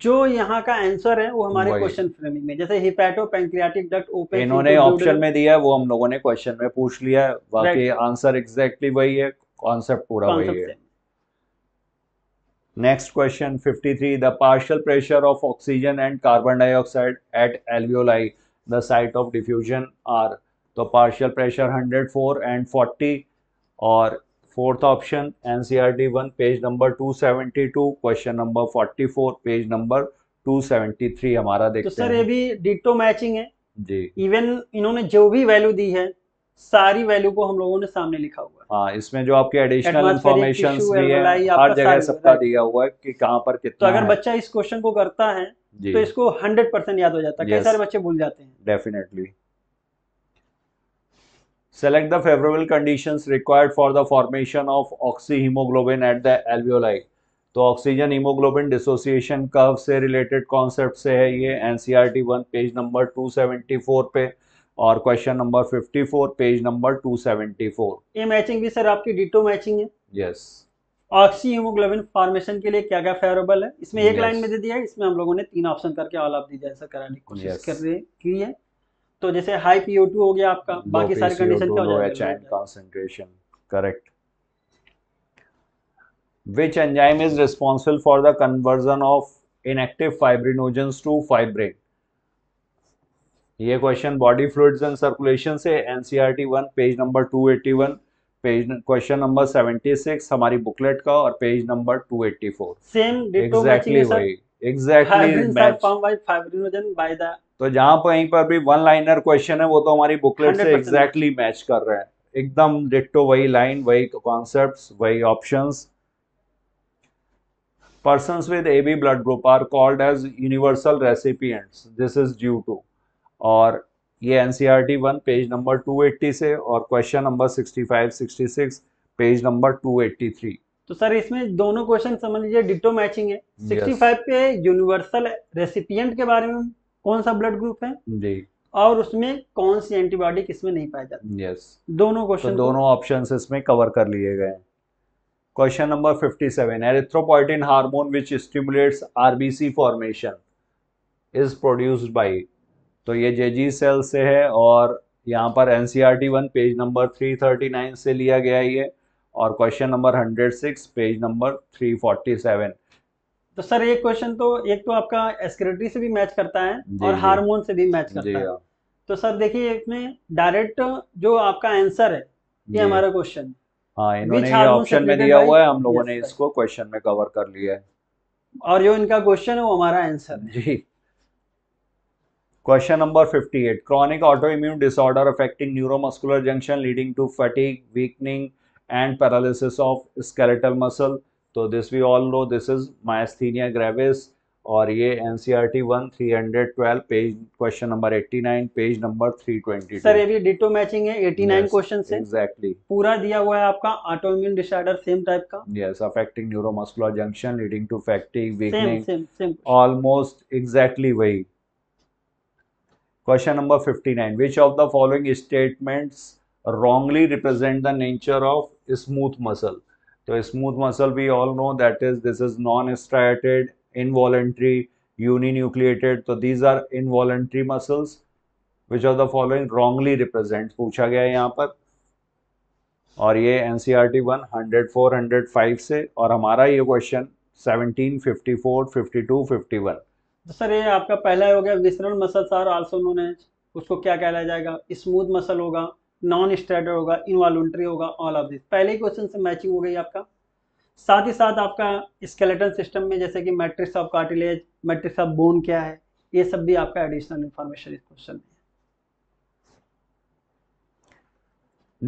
जो यहाँ का आंसर है वो हमारे क्वेश्चन फ्रेमिंग में जैसे हिपैटो पेंक्रियाटिक डक्ट ओपन इन्होंने ऑप्शन में दिया है वो हम लोगों ने क्वेश्चन में पूछ लिया है बाकी आंसर एग्जैक्टली वही है कॉन्सेप्ट पूरा वही है next question 53 the partial pressure of oxygen and carbon dioxide at alveoli the site of diffusion are तो पार्शियल प्रेशर 104 एंड 40 और fourth option NCERT 1 page number 272 question number 44 page number 273 हमारा देखते तो सर ये भी डिटो मैचिंग है जी even इन्होंने जो भी वैल्यू दी है सारी वैल्यू को हम लोगों ने सामने लिखा हुआ है हाँ इसमें जो आपके एडिशनल इन्फॉर्मेशन भी है हर जगह सबका दिया हुआ है कि कहाँ पर कितना तो अगर बच्चा इस क्वेश्चन को करता है तो इसको हंड्रेड परसेंट याद हो जाता है कई सारे बच्चे भूल जाते हैं definitely the favourable conditions required for the formation of oxyhaemoglobin at the alveoli तो ऑक्सीजन हीमोग्लोबिन डिसोसिएशन कर्व से रिलेटेड कॉन्सेप्ट से है ये एनसीईआरटी वन पेज नंबर 274 पे और क्वेश्चन नंबर 54 पेज नंबर 274 ये मैचिंग भी सर आपकी डिटो मैचिंग है यस ऑक्सी हीमोग्लोबिन फॉर्मेशन के लिए क्या क्या फेवरेबल है इसमें एक yes. लाइन में दे दिया है इसमें हम लोगों ने तीन ऑप्शन करके ऑल ऑफ दी जैसा कराने की कोशिश yes. कर रहे की है तो जैसे हाई पीओ टू हो गया आपका बाकी सारे कंडीशन क्या हो जाएगा concentration correct which enzyme is responsible for the conversion of inactive fibrinogens to fibrin ये question body fluids and circulation से NCERT one page number 281 page question number 76 हमारी बुकलेट का और पेज नंबर 284 सेम एग्जैक्टली वही exactly तो जहाँ कहीं पर भी वन लाइनर क्वेश्चन है वो तो हमारी बुकलेट से एग्जैक्टली मैच कर रहे हैं एकदम डिट्टो वही लाइन वही कॉन्सेप्ट वही option person with A B blood group are called as universal recipient this is due to और ये N C R T one page number two eighty से और question number sixty five sixty six page number two eighty three तो sir इसमें दोनों question समझ लीजिए ditto matching है 65 yes. पे यूनिवर्सल रेसिपियंट के बारे में कौन सा ब्लड ग्रुप है जी और उसमें कौन सी एंटीबॉडी किसमें नहीं पाई जाती यस दोनों क्वेश्चन तो दोनों ऑप्शन इसमें कवर कर लिए गए हैं question number 57 erythropoietin hormone which stimulates RBC formation is produced by तो ये जेजी सेल से है और यहाँ पर N C R T one page number three thirty nine से लिया गया ये और question number hundred six page number three forty seven तो सर एक क्वेश्चन तो एक तो आपका एस्क्रेटरी से भी मैच करता है और हार्मोन से भी मैच करता है हाँ। तो सर देखिए इसमें डायरेक्ट जो आपका आंसर है ये हमारा क्वेश्चन हाँ इन्होंने ये ऑप्शन में दिया हुआ है हम लोगों ने इसको क्वेश्चन में कवर कर लिया है और जो इनका क्वेश्चन है वो हमारा आंसर है जी question number 58 eight chronic autoimmune disorder affecting neuromuscular junction leading to fatigue weakening and paralysis of skeletal muscle तो this we all know this is myasthenia gravis और ये NCERT 1312 page question number 89 page number 322 sir ये ditto matching है 89 yes, question से exactly पूरा दिया हुआ है आपका ऑटो डिसऑर्डर सेम टाइप का yes affecting neuromuscular junction leading to fatigue weakening almost exactly वही question number 59 which of the following statements wrongly represent the nature of smooth muscle तो smooth muscle we all know that is this is non striated involuntary uninucleated तो these are involuntary muscles which of the following wrongly represent पूछा गया है यहाँ पर और ये one hundred four hundred five से और हमारा ये question seventeen fifty four fifty two fifty one तो सर ये आपका पहला हो गया visceral muscle sir also known है उसको क्या कहला जाएगा स्मूथ मसल होगा नॉन स्ट्रेडर होगा इनवॉल्ट्री होगा ऑल ऑफ दिस पहले क्वेश्चन से मैचिंग हो गई आपका साथ ही साथ आपका स्केलेटन सिस्टम में जैसे कि matrix of cartilage matrix of bone क्या है ये सब भी आपका एडिशनल इंफॉर्मेशन इस क्वेश्चन में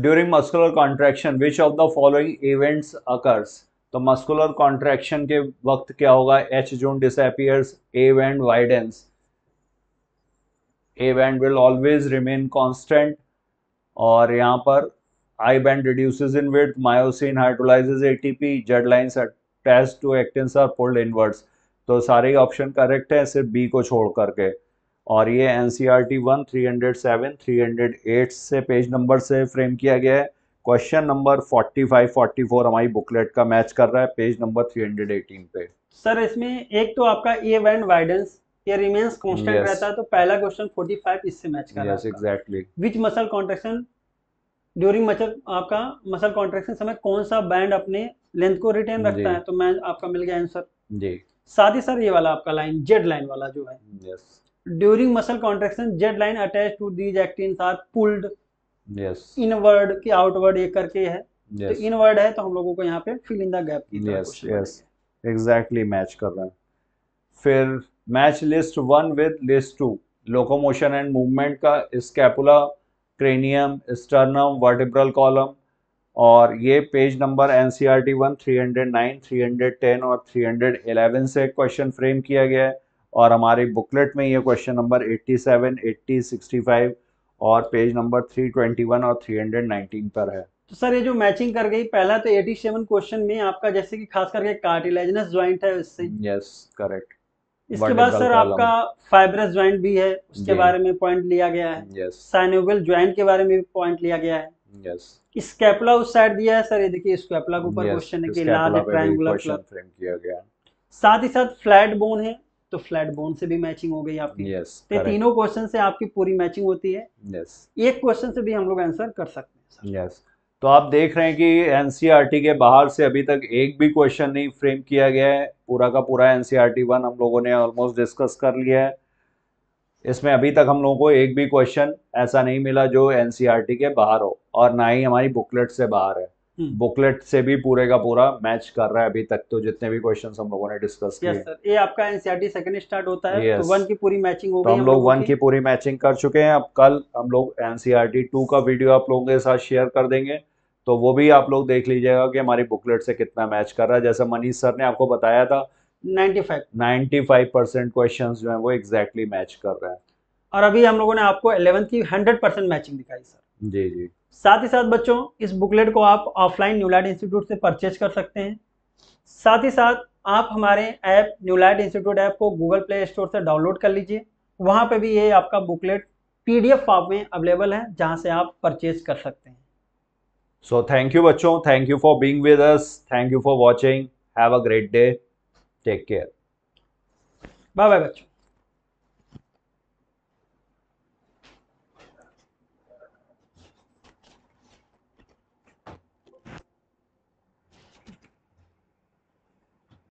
during muscular contraction which of the following events occurs तो मस्कुलर कॉन्ट्रैक्शन के वक्त क्या होगा H zone disappears A band widens A band will always remain constant और यहाँ पर I band reduce in width myosin hydrolyses P Z lines attached to actins are pulled inwards तो सारे ऑप्शन करेक्ट है सिर्फ बी को छोड़ करके और ये N C R T one three hundred seven three hundred eight से पेज नंबर से फ्रेम किया गया है क्वेश्चन नंबर 45 44 हमारी बुकलेट का मैच कर रहा है पेज नंबर 318 पे सर इसमें एक तो आपका ए वैंड वाइडेंस ये रिमेंस कांस्टेंट yes. रहता है तो पहला क्वेश्चन 45 इससे मैच कर yes, exactly. Which muscle contraction during muscle आपका मसल कॉन्ट्रेक्शन समय कौन सा बैंड अपने लेंथ को रिटेन रखता है तो मैं आपका मिल गया आंसर जी साथ ही सर ये वाला आपका लाइन जेड लाइन वाला जो है during muscle contraction Z line attach to these actin are pulled yes. Inward की आउटवर्ड ये करके है तो yes. तो इनवर्ड है तो हम लोगों को यहाँ पे fill in the gap exactly match कर रहे हैं फिर match list one with list two locomotion and movement का scapula cranium sternum vertebral column और ये page number N C R T one three hundred nine three hundred ten और three hundred eleven से question frame किया गया है और हमारी बुकलेट में ये question number eighty seven eighty sixty five और पेज नंबर 321 और 319 पर है तो सर ये जो मैचिंग कर गई पहला तो 87 क्वेश्चन में आपका जैसे कि खास करके कार्टिलेजनस ज्वाइंट है इससे यस करेक्ट इसके बाद सर आपका फाइब्रस ज्वाइंट भी है उसके बारे में पॉइंट लिया गया है यस साइनोगल ज्वाइंट के बारे में भी पॉइंट लिया गया है यस स्कैपुला उस साइड दिया है सर ये देखिए स्कैपुला के ऊपर क्वेश्चन है कि लाल है ट्रायंगुलर किया गया साथ ही साथ फ्लैट बोन है तो फ्लैट बोन से भी मैचिंग हो गई आपकी yes, तो तीनों क्वेश्चन से आपकी पूरी मैचिंग होती है yes. एक क्वेश्चन से भी हम लोग आंसर कर सकते हैं yes. तो आप देख रहे हैं कि एनसीईआरटी e के बाहर से अभी तक एक भी क्वेश्चन नहीं फ्रेम किया गया है पूरा का पूरा एनसीईआरटी वन e हम लोगों ने ऑलमोस्ट डिस्कस कर लिया है इसमें अभी तक हम लोगों को एक भी क्वेश्चन ऐसा नहीं मिला जो एनसीईआरटी e के बाहर हो और ना ही हमारी बुकलेट से बाहर है हम्म। बुकलेट से भी पूरे का पूरा मैच कर रहा है अभी तक तो जितने भी क्वेश्चन हम लोगों ने डिस्कस किए सर ये आपका एनसीआरटी सेकंड स्टार्ट होता है तो yes. तो वन की पूरी मैचिंग हो तो हम लोग वन की पूरी मैचिंग कर चुके हैं अब कल हम लोग एनसीआरटी टू e का वीडियो आप लोगों के साथ शेयर कर देंगे तो वो भी आप लोग देख लीजिएगा कि हमारी बुकलेट से कितना मैच कर रहा है जैसे मनीष सर ने आपको बताया था नाइन्टी फाइव परसेंट क्वेश्चन जो है वो एग्जैक्टली मैच कर रहे हैं और अभी हम लोगों ने आपको इलेवन की हंड्रेड परसेंट मैचिंग दिखाई सर जी जी साथ ही साथ बच्चों इस बुकलेट को आप ऑफलाइन न्यूलाइट इंस्टीट्यूट से परचेज कर सकते हैं साथ ही साथ आप हमारे ऐप न्यूलाइट इंस्टीट्यूट ऐप को गूगल प्ले स्टोर से डाउनलोड कर लीजिए वहाँ पर भी ये आपका बुकलेट पीडीएफ फॉर्म में अवेलेबल है जहाँ से आप परचेज कर सकते हैं सो थैंक यू बच्चों thank you for being with us thank you for watching have a great day take care bye bye बच्चों